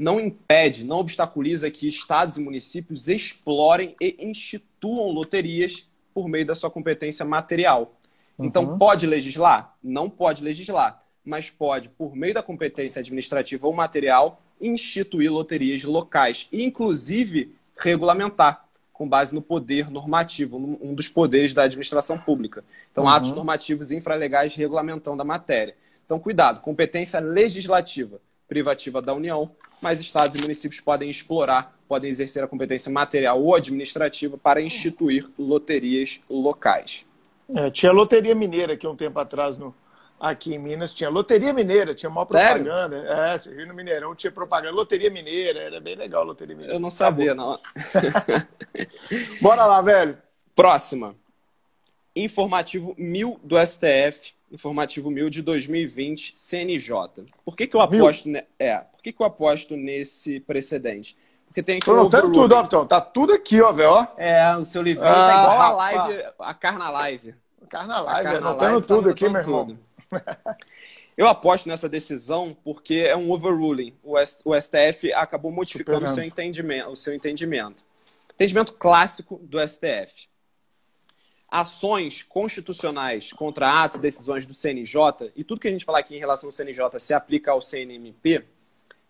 não impede, não obstaculiza que estados e municípios explorem e instituam loterias por meio da sua competência material. Então, uhum. Então, pode legislar? Não pode legislar, mas pode, por meio da competência administrativa ou material, instituir loterias locais, inclusive regulamentar, com base no poder normativo, um dos poderes da administração pública. Então, uhum. atos normativos infralegais regulamentando a matéria. Então, cuidado, competência legislativa privativa da União, mas estados e municípios podem explorar, podem exercer a competência material ou administrativa para instituir loterias locais. É, tinha loteria mineira aqui um tempo atrás no, aqui em Minas tinha loteria mineira, tinha maior Sério? propaganda. É, no Mineirão, tinha propaganda. Loteria mineira, era bem legal loteria mineira. Eu não sabia, Acabou. não. [laughs] Bora lá, velho. Próxima. Informativo 1000 do STF informativo mil de 2020 CNJ. Por que, que eu aposto? Ne... É, por que, que eu aposto nesse precedente? Porque tem que Tô notando tudo, ó, Tá tudo aqui, ó, velho. É, o seu livro. ah, tá igual a live, a Carna Live. Carna Live, anotando live, tá tudo tá aqui, meu irmão. Eu aposto nessa decisão porque é um overruling. O, STF acabou modificando o seu, entendimento, o seu entendimento. Entendimento clássico do STF ações constitucionais contra atos e decisões do CNJ, e tudo que a gente falar aqui em relação ao CNJ se aplica ao CNMP,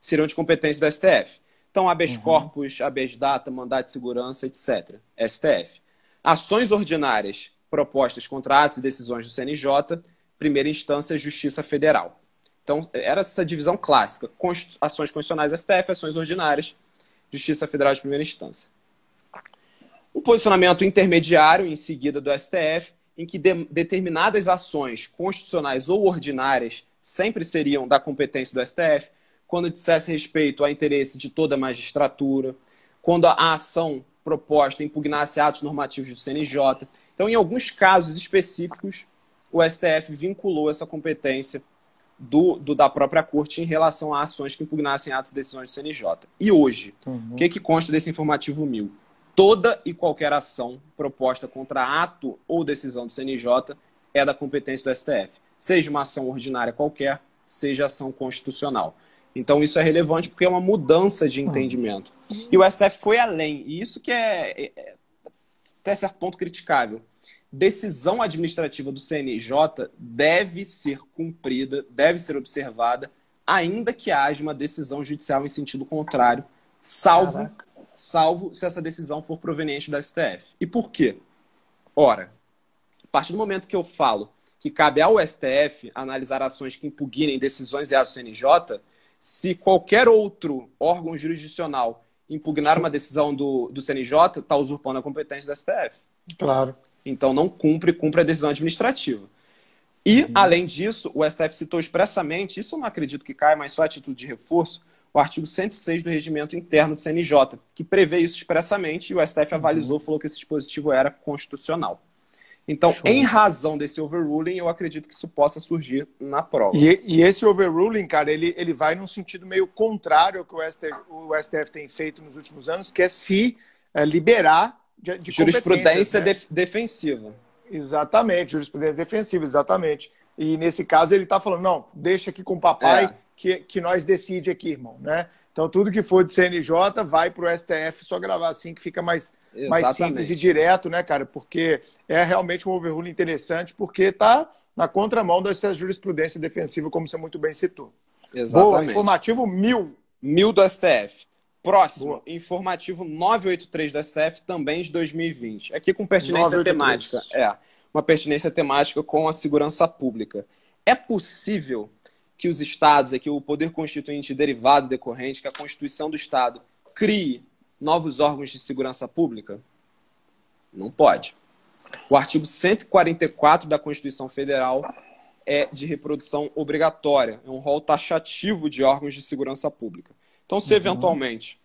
serão de competência do STF. Então, habeas uhum. corpus, habeas data, mandato de segurança, etc. STF. Ações ordinárias propostas contra atos e decisões do CNJ, primeira instância, Justiça Federal. Então, era essa divisão clássica: ações constitucionais STF, ações ordinárias, Justiça Federal de primeira instância. Um posicionamento intermediário, em seguida do STF, em que de determinadas ações constitucionais ou ordinárias sempre seriam da competência do STF, quando dissesse respeito ao interesse de toda a magistratura, quando a ação proposta impugnasse atos normativos do CNJ. Então, em alguns casos específicos, o STF vinculou essa competência do, do, da própria corte em relação a ações que impugnassem atos e decisões do CNJ. E hoje, tá o que, é que consta desse informativo mil? toda e qualquer ação proposta contra ato ou decisão do CNJ é da competência do STF, seja uma ação ordinária qualquer, seja ação constitucional. Então isso é relevante porque é uma mudança de entendimento. E o STF foi além, e isso que é, é, é até certo ponto criticável. Decisão administrativa do CNJ deve ser cumprida, deve ser observada, ainda que haja uma decisão judicial em sentido contrário, salvo Caraca salvo se essa decisão for proveniente da STF. E por quê? Ora, a partir do momento que eu falo que cabe ao STF analisar ações que impugnem decisões e a CNJ, se qualquer outro órgão jurisdicional impugnar uma decisão do, do CNJ, está usurpando a competência do STF. Claro. Então não cumpre, cumpre a decisão administrativa. E, uhum. além disso, o STF citou expressamente, isso eu não acredito que caia, mas só atitude de reforço, o artigo 106 do regimento interno do CNJ, que prevê isso expressamente e o STF uhum. avalizou, uhum. falou que esse dispositivo era constitucional. Então, Show. em razão desse overruling, eu acredito que isso possa surgir na prova. E, e, esse overruling, cara, ele, ele vai num sentido meio contrário ao que o STF, o STF tem feito nos últimos anos, que é se é, liberar de, de jurisprudência né? defensiva. Exatamente, jurisprudência defensiva, exatamente. E nesse caso ele está falando, não, deixa aqui com o papai, é que, que nós decide aqui, irmão, né? Então, tudo que for de CNJ vai para o STF só gravar assim, que fica mais, mais simples e direto, né, cara? Porque é realmente um overruling interessante, porque está na contramão dessa jurisprudência defensiva, como você muito bem citou. Exatamente. Boa, informativo mil. Mil do STF. Próximo, Boa. informativo 983 do STF, também de 2020. É aqui com pertinência 983. temática. É, uma pertinência temática com a segurança pública. É possível que os estados, é que o poder constituinte derivado decorrente, que a Constituição do Estado crie novos órgãos de segurança pública? Não pode. O artigo 144 da Constituição Federal é de reprodução obrigatória, é um rol taxativo de órgãos de segurança pública. Então, se uhum. eventualmente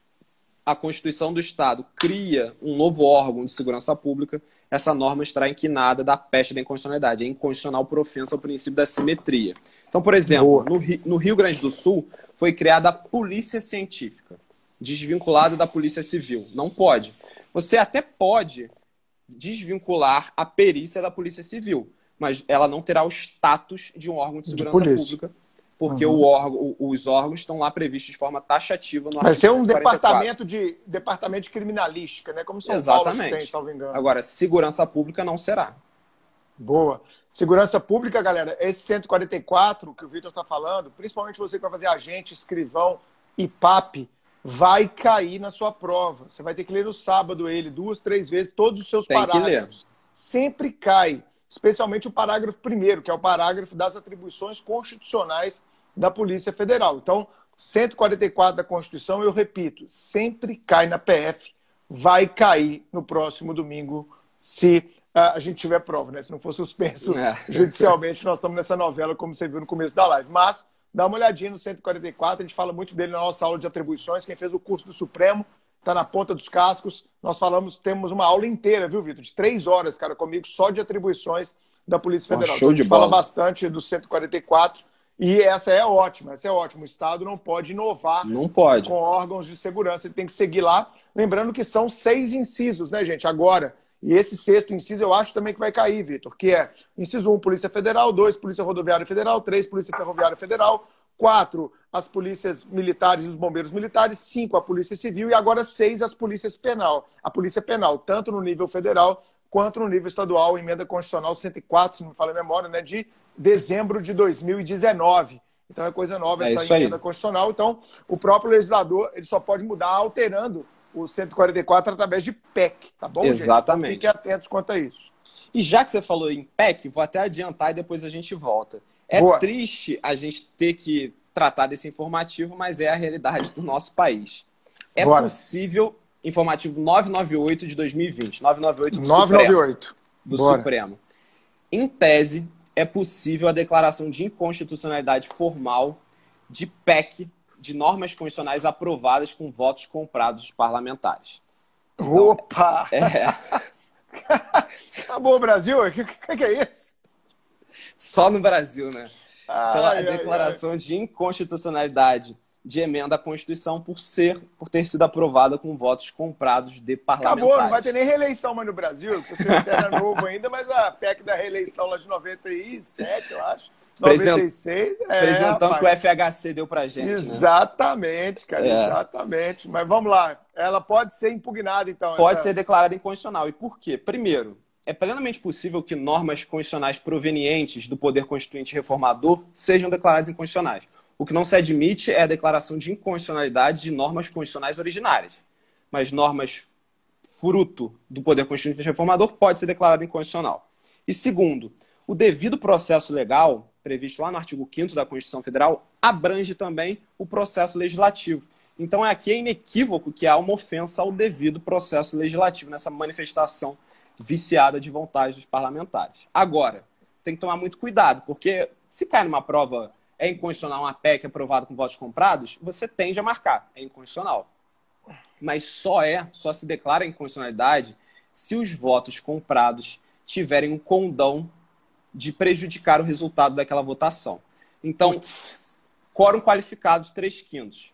a Constituição do Estado cria um novo órgão de segurança pública, essa norma estará inquinada da peste da inconstitucionalidade. É inconstitucional por ofensa ao princípio da simetria. Então, por exemplo, no, no Rio Grande do Sul foi criada a polícia científica, desvinculada da polícia civil. Não pode. Você até pode desvincular a perícia da polícia civil, mas ela não terá o status de um órgão de segurança de pública porque uhum. órgão, os órgãos estão lá previstos de forma taxativa no Mas é um departamento de, departamento de criminalística, né? Como São Exatamente. Paulo tem, salvo engano. Agora, segurança pública não será. Boa. Segurança pública, galera, esse 144 que o Vitor está falando, principalmente você que vai fazer agente, escrivão e PAP, vai cair na sua prova. Você vai ter que ler no sábado ele duas, três vezes, todos os seus tem parágrafos. Sempre cai especialmente o parágrafo primeiro, que é o parágrafo das atribuições constitucionais da Polícia Federal. Então, 144 da Constituição, eu repito, sempre cai na PF, vai cair no próximo domingo, se ah, a gente tiver prova, né? Se não for suspenso é. [laughs] judicialmente, nós estamos nessa novela, como você viu no começo da live. Mas dá uma olhadinha no 144, a gente fala muito dele na nossa aula de atribuições, quem fez o curso do Supremo está na ponta dos cascos. Nós falamos, temos uma aula inteira, viu, Vitor? De três horas, cara, comigo, só de atribuições da Polícia Federal. Oh, show então, de bola. fala bastante do 144 e essa é ótima, essa é ótima. O Estado não pode inovar não pode. com órgãos de segurança, ele tem que seguir lá. Lembrando que são seis incisos, né, gente? Agora. E esse sexto inciso eu acho também que vai cair, Vitor, que é inciso 1, Polícia Federal, 2, Polícia Rodoviária Federal, 3, Polícia Ferroviária Federal, quatro, as polícias militares e os bombeiros militares, cinco, a polícia civil e agora seis, as polícias penal. A polícia penal, tanto no nível federal quanto no nível estadual, emenda constitucional 104, se não me falha a memória, né, de dezembro de 2019. Então é coisa nova é essa emenda aí. constitucional. Então, o próprio legislador ele só pode mudar alterando o 144 através de PEC, tá bom? Exatamente. Gente? Então, fiquem atentos quanto a isso. E já que você falou em PEC, vou até adiantar e depois a gente volta. É Boa. triste a gente ter que tratar desse informativo, mas é a realidade do nosso país. É Bora. possível informativo 998 de 2020, 998 do 998. Supremo. Do Bora. Supremo. Em tese, é possível a declaração de inconstitucionalidade formal de PEC de normas constitucionais aprovadas com votos comprados dos parlamentares. Então, Opa! É. é. [laughs] Acabou o Brasil? O que, que, que é isso? Só no Brasil, né? Então, ai, a declaração ai, ai. de inconstitucionalidade de emenda à Constituição por ser, por ter sido aprovada com votos comprados de parlamentares. Acabou, não vai ter nem reeleição mais no Brasil, se você era novo ainda, mas a PEC da reeleição lá de 97, eu acho. 96, é, Apresentando que o FHC deu pra gente. Né? Exatamente, né? cara, é. exatamente. Mas vamos lá, ela pode ser impugnada então. Pode essa... ser declarada inconstitucional. E por quê? Primeiro, é plenamente possível que normas constitucionais provenientes do Poder Constituinte Reformador sejam declaradas inconstitucionais. O que não se admite é a declaração de inconstitucionalidade de normas constitucionais originárias. Mas normas fruto do Poder Constituinte Reformador pode ser declarada inconstitucional. E segundo, o devido processo legal, previsto lá no artigo 5 da Constituição Federal, abrange também o processo legislativo. Então é aqui é inequívoco que há uma ofensa ao devido processo legislativo nessa manifestação viciada de vontade dos parlamentares. Agora, tem que tomar muito cuidado, porque se cai numa prova é inconstitucional uma PEC aprovada com votos comprados, você tende a marcar, é inconstitucional. Mas só é, só se declara inconstitucionalidade se os votos comprados tiverem um condão de prejudicar o resultado daquela votação. Então, quórum qualificado de 3 quintos.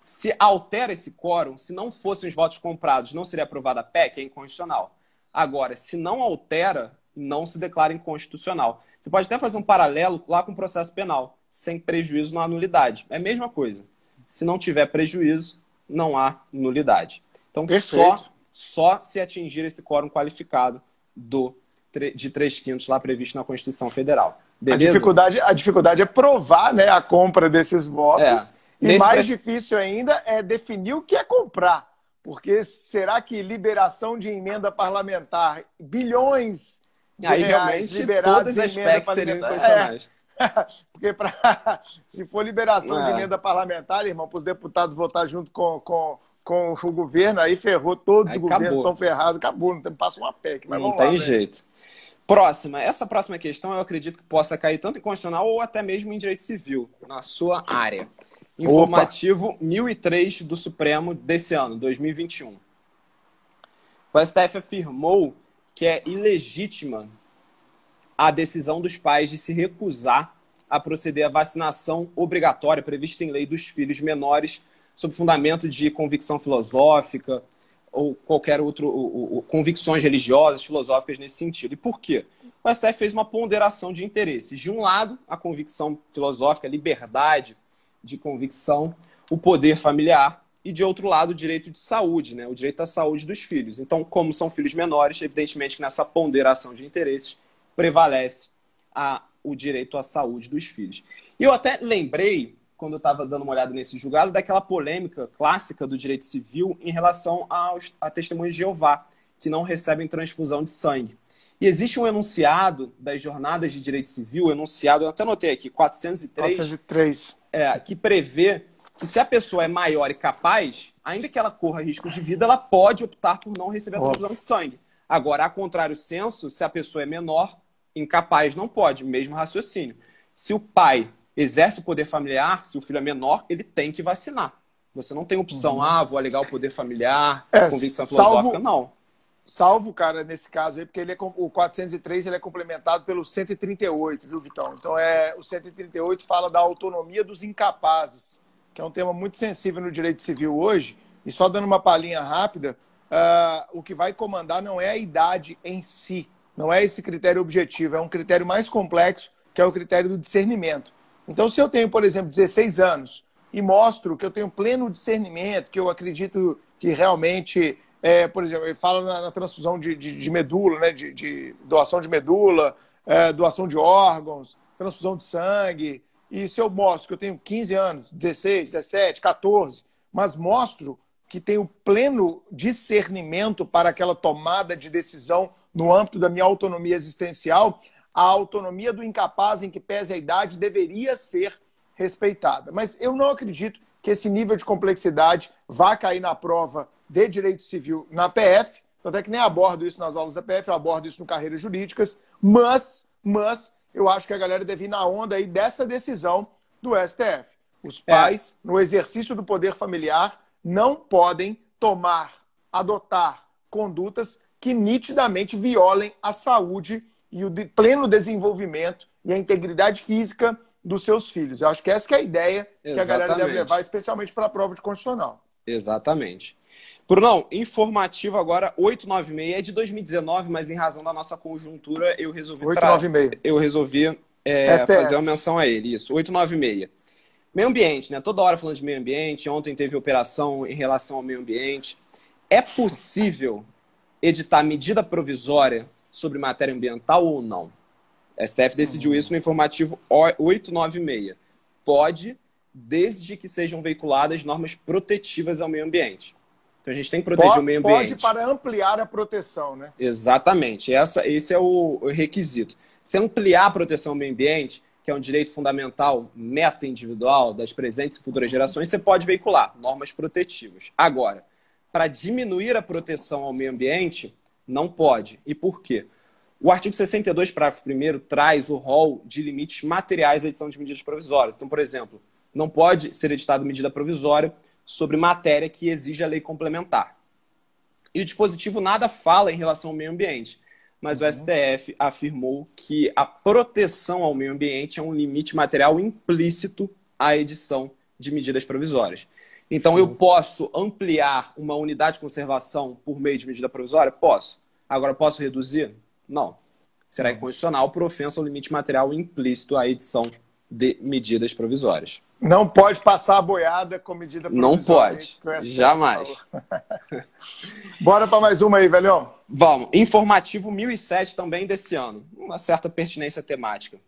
Se altera esse quórum, se não fossem os votos comprados, não seria aprovada a PEC, é inconstitucional. Agora, se não altera, não se declara inconstitucional. Você pode até fazer um paralelo lá com o processo penal, sem prejuízo na nulidade. É a mesma coisa. Se não tiver prejuízo, não há nulidade. Então, só, só se atingir esse quórum qualificado do, de três quintos lá previsto na Constituição Federal. Beleza? A dificuldade, a dificuldade é provar né, a compra desses votos. É. E Nesse mais pre... difícil ainda é definir o que é comprar. Porque será que liberação de emenda parlamentar, bilhões de Aí, reais liberados em emenda parlamentar... Seriam é, [laughs] Porque pra, se for liberação é. de emenda parlamentar, irmão, para os deputados votar junto com, com, com o governo, aí ferrou, todos aí os acabou. governos estão ferrados, acabou, não tem, passa uma PEC. Mas não tem lá, né? jeito. Próxima. Essa próxima questão eu acredito que possa cair tanto em constitucional ou até mesmo em direito civil, na sua área. Informativo Opa. 1003 do Supremo desse ano, 2021. O STF afirmou que é ilegítima a decisão dos pais de se recusar a proceder à vacinação obrigatória prevista em lei dos filhos menores, sob fundamento de convicção filosófica ou qualquer outro, ou, ou, convicções religiosas, filosóficas nesse sentido. E por quê? O STF fez uma ponderação de interesses. De um lado, a convicção filosófica, a liberdade de convicção, o poder familiar e, de outro lado, o direito de saúde, né? o direito à saúde dos filhos. Então, como são filhos menores, evidentemente que nessa ponderação de interesses prevalece a, o direito à saúde dos filhos. E eu até lembrei, quando eu estava dando uma olhada nesse julgado, daquela polêmica clássica do direito civil em relação aos, a testemunhas de Jeová, que não recebem transfusão de sangue. E existe um enunciado das jornadas de direito civil, enunciado, eu até notei aqui, 403. 403 é, que prevê que se a pessoa é maior e capaz, ainda que ela corra risco de vida, ela pode optar por não receber a transfusão de sangue. Agora, a contrário senso, se a pessoa é menor, incapaz, não pode, mesmo raciocínio. Se o pai exerce o poder familiar, se o filho é menor, ele tem que vacinar. Você não tem opção, uhum. ah, vou alegar o poder familiar, é, convicção salvo, filosófica, não salvo, o cara, nesse caso aí, porque ele é, o 403 ele é complementado pelo 138, viu, Vitão? Então, é, o 138 fala da autonomia dos incapazes, que é um tema muito sensível no direito civil hoje. E só dando uma palhinha rápida, uh, o que vai comandar não é a idade em si, não é esse critério objetivo, é um critério mais complexo, que é o critério do discernimento. Então, se eu tenho, por exemplo, 16 anos e mostro que eu tenho pleno discernimento, que eu acredito que realmente é, por exemplo, ele fala na, na transfusão de, de, de, medula, né? De, de doação de medula, é, doação de órgãos, transfusão de sangue. E se eu mostro que eu tenho 15 anos, 16, 17, 14, mas mostro que tenho pleno discernimento para aquela tomada de decisão no âmbito da minha autonomia existencial, a autonomia do incapaz, em que pese a idade, deveria ser respeitada. Mas eu não acredito que esse nível de complexidade vá cair na prova de direito civil na PF, tanto é que nem abordo isso nas aulas da PF, eu abordo isso no Carreiras Jurídicas, mas, mas eu acho que a galera deve ir na onda aí dessa decisão do STF. Os é. pais, é. no exercício do poder familiar, não podem tomar, adotar condutas que nitidamente violem a saúde e o pleno desenvolvimento e a integridade física dos seus filhos. Eu acho que essa que é a ideia Exatamente. que a galera deve levar, especialmente para a prova de constitucional. Exatamente. Brunão, informativo agora, 896 é de 2019, mas em razão da nossa conjuntura eu resolvi... 896. Eu resolvi é, é fazer uma menção a ele, isso, 896. Meio ambiente, né? Toda hora falando de meio ambiente, ontem teve operação em relação ao meio ambiente. É possível editar medida provisória sobre matéria ambiental ou não? A STF decidiu uhum. isso no informativo 896. Pode, desde que sejam veiculadas normas protetivas ao meio ambiente. Então a gente tem que proteger pode, o meio ambiente. Pode para ampliar a proteção, né? Exatamente. Essa, esse é o requisito. Se ampliar a proteção ao meio ambiente, que é um direito fundamental, meta individual das presentes e futuras gerações, você pode veicular normas protetivas. Agora, para diminuir a proteção ao meio ambiente, não pode. E por quê? O artigo 62, parágrafo 1 traz o rol de limites materiais à edição de medidas provisórias. Então, por exemplo, não pode ser editada medida provisória sobre matéria que exige a lei complementar. E o dispositivo nada fala em relação ao meio ambiente, mas o uhum. STF afirmou que a proteção ao meio ambiente é um limite material implícito à edição de medidas provisórias. Então, eu posso ampliar uma unidade de conservação por meio de medida provisória? Posso. Agora, posso reduzir? Não. Será incondicional por ofensa ao limite material implícito à edição de medidas provisórias. Não pode passar a boiada com medida provisória. Não é pode. Jamais. [laughs] Bora para mais uma aí, velho. Vamos. Informativo 1007 também desse ano. Uma certa pertinência temática.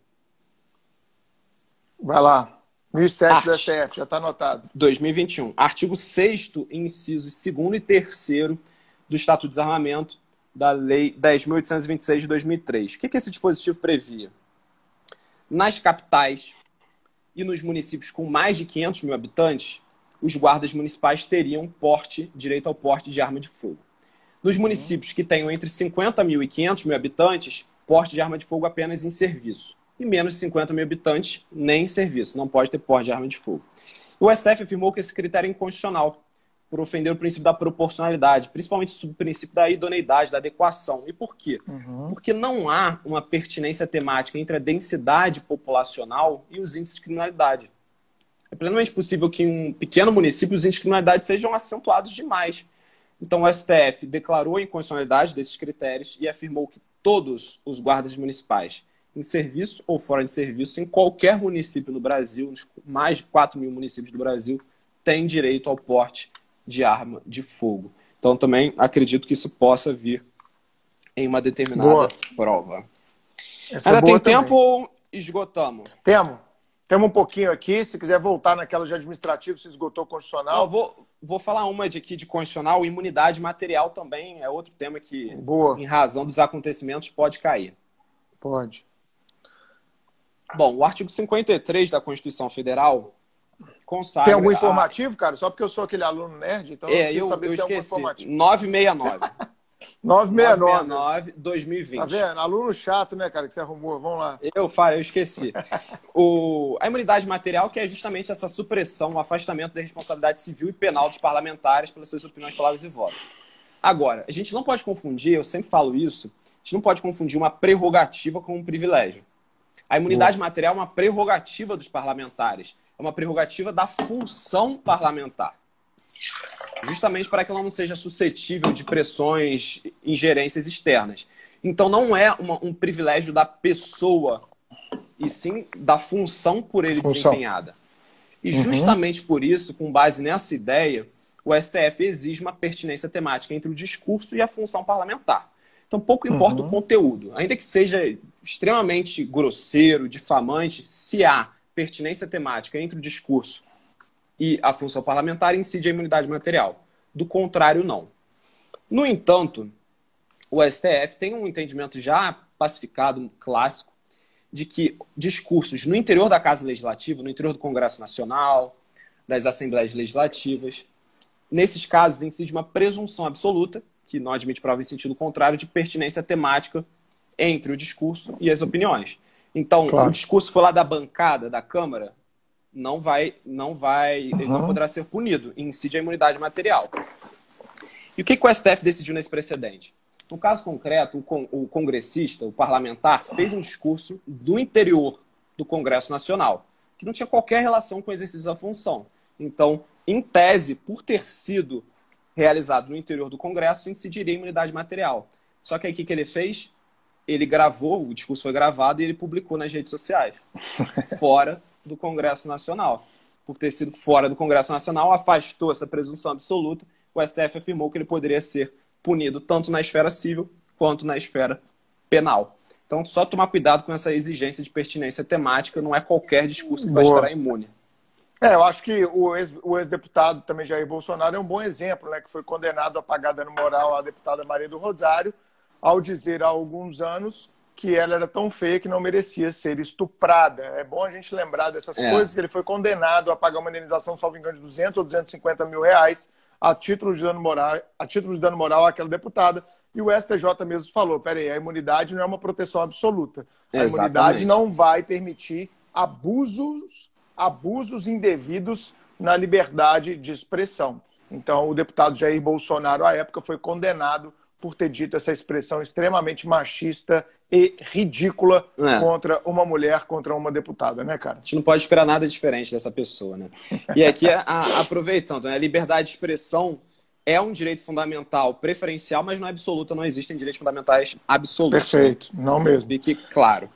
Vai lá. 1007 Art... do STF, já está anotado. 2021. Artigo 6 incisos 2 e 3 do Estatuto de Desarmamento da Lei 10.826 de 2003. O que, que esse dispositivo previa? Nas capitais e nos municípios com mais de 500 mil habitantes, os guardas municipais teriam porte, direito ao porte de arma de fogo. Nos municípios que tenham entre 50 mil e 500 mil habitantes, porte de arma de fogo apenas em serviço. E menos de 50 mil habitantes, nem em serviço. Não pode ter porte de arma de fogo. O STF afirmou que esse critério é inconstitucional, por ofender o princípio da proporcionalidade, principalmente o princípio da idoneidade, da adequação. E por quê? Uhum. Porque não há uma pertinência temática entre a densidade populacional e os índices de criminalidade. É plenamente possível que em um pequeno município os índices de criminalidade sejam acentuados demais. Então o STF declarou a inconstitucionalidade desses critérios e afirmou que todos os guardas municipais, em serviço ou fora de serviço, em qualquer município no Brasil, nos mais de 4 mil municípios do Brasil, têm direito ao porte de arma de fogo. Então também acredito que isso possa vir em uma determinada boa. prova. Essa Ainda é tem também. tempo ou esgotamos? Temos. Temos um pouquinho aqui. Se quiser voltar naquela de administrativo, se esgotou constitucional. vou, vou falar uma de aqui de constitucional. Imunidade material também é outro tema que, boa. em razão dos acontecimentos, pode cair. Pode. Bom, o artigo 53 da Constituição Federal consagra. Tem algum informativo, a... cara? Só porque eu sou aquele aluno nerd, então é, eu, eu saber eu se esqueci. tem algum informativo. 969. 969. 969 2020. Tá vendo? Aluno chato, né, cara, que você arrumou. Vamos lá. Eu falei, eu esqueci. o... A imunidade material, que é justamente essa supressão, o afastamento da responsabilidade civil e penal dos parlamentares pelas suas opiniões, palavras e votos. Agora, a gente não pode confundir, eu sempre falo isso, a gente não pode confundir uma prerrogativa com um privilégio. A imunidade Boa. material é uma prerrogativa dos parlamentares, é uma prerrogativa da função parlamentar. Justamente para que ela não seja suscetível de pressões, ingerências externas. Então, não é uma, um privilégio da pessoa, e sim da função por ele função. desempenhada. E uhum. justamente por isso, com base nessa ideia, o STF exige uma pertinência temática entre o discurso e a função parlamentar. Então, pouco importa uhum. o conteúdo, ainda que seja extremamente grosseiro, difamante, se há pertinência temática entre o discurso e a função parlamentar, incide a imunidade material. Do contrário, não. No entanto, o STF tem um entendimento já pacificado, clássico, de que discursos no interior da Casa Legislativa, no interior do Congresso Nacional, das Assembleias Legislativas, nesses casos incide uma presunção absoluta, que não admite prova em sentido contrário, de pertinência temática entre o discurso e as opiniões. Então, claro. o discurso foi lá da bancada da Câmara, não vai, não vai, uhum. ele não poderá ser punido, incide a imunidade material. E o que, que o STF decidiu nesse precedente? No caso concreto, o, con o congressista, o parlamentar, fez um discurso do interior do Congresso Nacional, que não tinha qualquer relação com o exercício da função. Então, em tese, por ter sido realizado no interior do Congresso, incidiria a imunidade material. Só que aí o que ele fez? ele gravou, o discurso foi gravado e ele publicou nas redes sociais, fora do Congresso Nacional. Por ter sido fora do Congresso Nacional, afastou essa presunção absoluta. O STF afirmou que ele poderia ser punido tanto na esfera civil quanto na esfera penal. Então, só tomar cuidado com essa exigência de pertinência temática, não é qualquer discurso que vai estar imune. É, eu acho que o, ex, ex-deputado também Jair Bolsonaro é um bom exemplo, né? Que foi condenado a pagada no moral a deputada Maria do Rosário ao dizer há alguns anos que ela era tão feia que não merecia ser estuprada. É bom a gente lembrar dessas é. coisas, que ele foi condenado a pagar uma indenização, salvo engano, de 200 ou 250 mil reais a título de dano moral, a título de dano moral àquela deputada. E o STJ mesmo falou: peraí, a imunidade não é uma proteção absoluta. A Exatamente. imunidade não vai permitir abusos, abusos indevidos na liberdade de expressão. Então, o deputado Jair Bolsonaro, à época, foi condenado por ter dito essa expressão extremamente machista e ridícula é. contra uma mulher, contra uma deputada, né, cara? A gente não pode esperar nada diferente dessa pessoa, né? E aqui, a, a, aproveitando, né, a liberdade de expressão é um direito fundamental preferencial, mas não é absoluto, não existem direitos fundamentais absolutos. Né? Perfeito, não né? mesmo. Fique claro.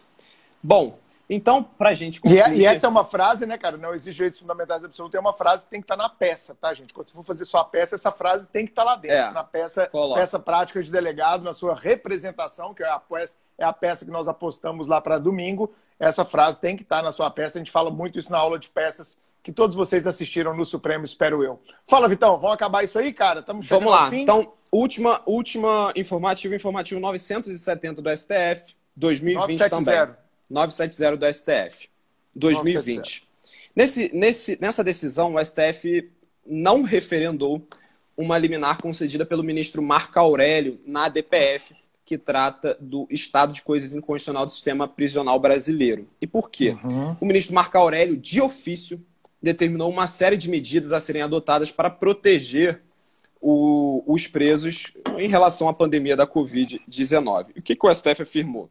Bom, então, para gente é, concluir... E, e, essa é uma frase, né, cara? Não existe direitos fundamentais absolutos. É uma frase que tem que estar tá na peça, tá, gente? Quando você for fazer sua peça, essa frase tem que estar tá lá dentro. É, na peça, coloca. peça prática de delegado, na sua representação, que é a peça, é a peça que nós apostamos lá para domingo. Essa frase tem que estar tá na sua peça. A gente fala muito isso na aula de peças que todos vocês assistiram no Supremo, espero eu. Fala, Vitão, vamos acabar isso aí, cara? Estamos chegando Vamos lá. Fim. Então, última, última informativa, informativo 970 do STF, 2020 970. também. 970 do STF, 2020. Nesse, nesse, nessa decisão, o STF não referendou uma liminar concedida pelo ministro Marco Aurélio na DPF, que trata do estado de coisas inconstitucional do sistema prisional brasileiro. E por quê? Uhum. O ministro Marco Aurélio, de ofício, determinou uma série de medidas a serem adotadas para proteger o, os presos em relação à pandemia da Covid-19. O que, que o STF afirmou?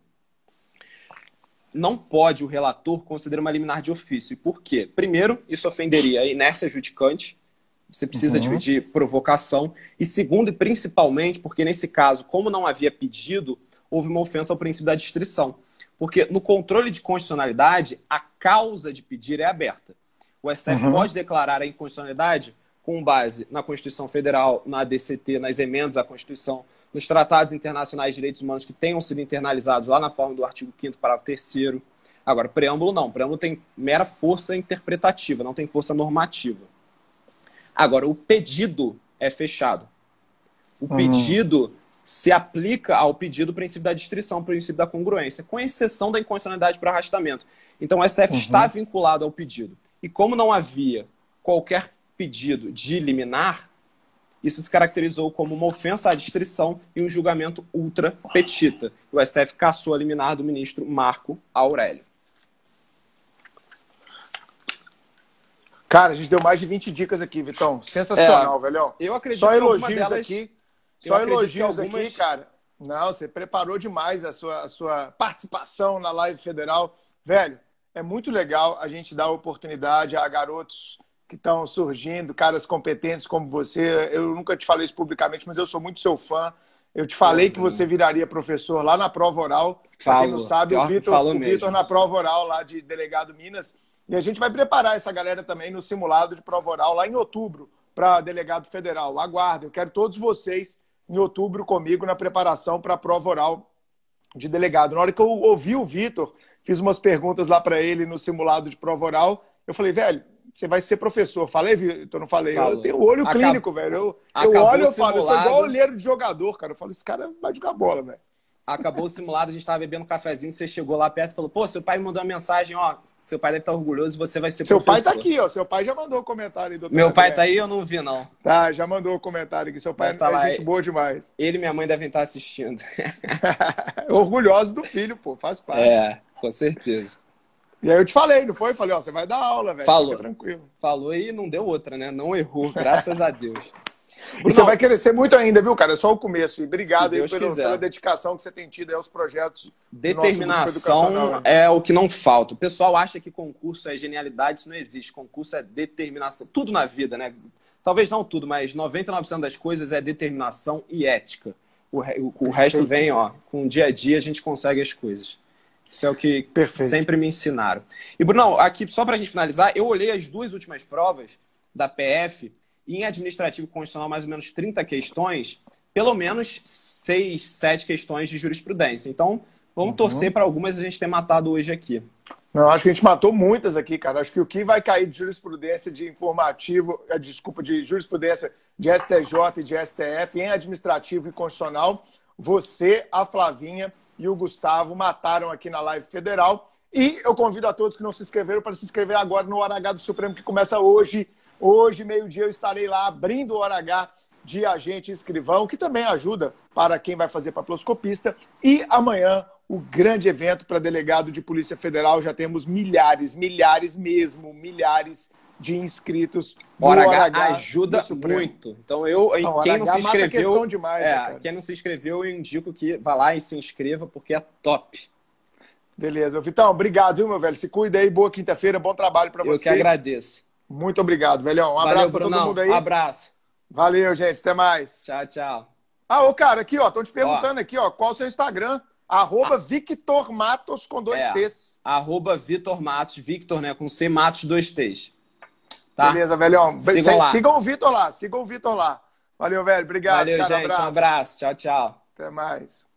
não pode o relator considerar uma liminar de ofício. e Por quê? Primeiro, isso ofenderia a inércia judicante, você precisa uhum. de, provocação. E segundo, e principalmente, porque nesse caso, como não havia pedido, houve uma ofensa ao princípio da distrição. Porque no controle de constitucionalidade, a causa de pedir é aberta. O STF uhum. pode declarar a inconstitucionalidade com base na Constituição Federal, na ADCT, nas emendas à Constituição, nos tratados internacionais de direitos humanos que tenham sido internalizados lá na forma do artigo 5 parágrafo 3 Agora, preâmbulo não. Preâmbulo tem mera força interpretativa, não tem força normativa. Agora, o pedido é fechado. O uhum. pedido se aplica ao pedido o princípio da distrição, o princípio da congruência, com exceção da incondicionalidade para arrastamento. Então, o STF uhum. está vinculado ao pedido. E como não havia qualquer pedido de liminar, isso se caracterizou como uma ofensa à distrição e um julgamento ultra petita. O STF caçou a liminar do ministro Marco Aurélio. Cara, a gente deu mais de 20 dicas aqui, Vitão. Sensacional, é, velho. Eu acredito só elogios delas, aqui. Só elogios algumas... aqui, cara. Não, você preparou demais a sua, a sua participação na live federal. Velho, é muito legal a gente dar oportunidade a garotos que estão surgindo, caras competentes como você. Eu nunca te falei isso publicamente, mas eu sou muito seu fã. Eu te falei uhum. que você viraria professor lá na prova oral. Falo. Quem não sabe, o Vitor na prova oral lá de Delegado Minas. E a gente vai preparar essa galera também no simulado de prova oral lá em outubro para Delegado Federal. Aguardo, eu quero todos vocês em outubro comigo na preparação para a prova oral de delegado. Na hora que eu ouvi o Vitor, fiz umas perguntas lá para ele no simulado de prova oral. Eu falei, velho, você vai ser professor. Falei, Vitor? Não falei. Eu tenho olho Acab... clínico, velho. Eu, eu olho e falo, eu sou igual olheiro de jogador, cara. Eu falo, esse cara vai jogar bola, velho. Acabou o simulado, a gente tava bebendo um cafezinho, você chegou lá perto e falou, pô, seu pai me mandou uma mensagem, ó, seu pai deve estar tá orgulhoso, você vai ser seu professor. Seu pai tá aqui, ó, seu pai já mandou o um comentário aí, doutor. Meu pai é. tá aí, eu não vi, não. Tá, já mandou o um comentário aqui, seu pai tá é lá, gente é boa demais. Ele e minha mãe devem estar tá assistindo. [laughs] Orgulhoso do filho, pô, faz é, parte. É, com certeza. E aí eu te falei, não foi? falei, ó, você vai dar aula, velho. Falou. Fica tranquilo. Falou e não deu outra, né? Não errou, graças a Deus. [laughs] E você vai crescer muito ainda, viu, cara? É só o começo. E obrigado aí pelo, pela dedicação que você tem tido aos projetos. Determinação né? é o que não falta. O pessoal acha que concurso é genialidade, isso não existe. Concurso é determinação. Tudo na vida, né? Talvez não tudo, mas 99% das coisas é determinação e ética. O, o, o resto vem, ó. Com o dia a dia a gente consegue as coisas. Isso é o que Perfeito. sempre me ensinaram. E, Brunão, aqui, só para a gente finalizar, eu olhei as duas últimas provas da PF e em administrativo constitucional, mais ou menos 30 questões, pelo menos 6, 7 questões de jurisprudência. Então, vamos uhum. torcer para algumas a gente ter matado hoje aqui. Não, acho que a gente matou muitas aqui, cara. Acho que o que vai cair de jurisprudência de informativo, eh, desculpa, de jurisprudência de STJ e de STF em administrativo e constitucional, você, a Flavinha e o Gustavo mataram aqui na Live Federal. E eu convido a todos que não se inscreveram para se inscrever agora no Hora H do Supremo, que começa hoje. Hoje, meio-dia, eu estarei lá abrindo o Hora H de agente escrivão, que também ajuda para quem vai fazer papiloscopista. E amanhã, o grande evento para delegado de Polícia Federal. Já temos milhares, milhares mesmo, milhares de inscritos. Hora H, H ajuda muito. Então eu quem não H se inscreveu, demais, é, né, quem não se inscreveu eu indico que vá lá e se inscreva porque é top. Beleza, Vitão, obrigado, viu, meu velho? Se cuida aí, boa quinta-feira, bom trabalho para você. Eu que agradeço. Muito obrigado, velhão. Um Valeu, abraço para todo mundo aí. Um abraço. Valeu, gente. Até mais. Tchau, tchau. Ah, ô, cara, aqui, ó, estão te perguntando ó. aqui, ó, qual o seu Instagram? Arroba ah. Victor Matos com dois é, T's. Arroba Victor Matos, Victor, né, com C Matos, dois T's. Tá? Beleza, velhão. Sigam, lá. sigam o Vitor lá, sigam o Vitor lá. Valeu, velho. Obrigado. Valeu, cara, gente. Abraço. Um abraço. Tchau, tchau. Até mais.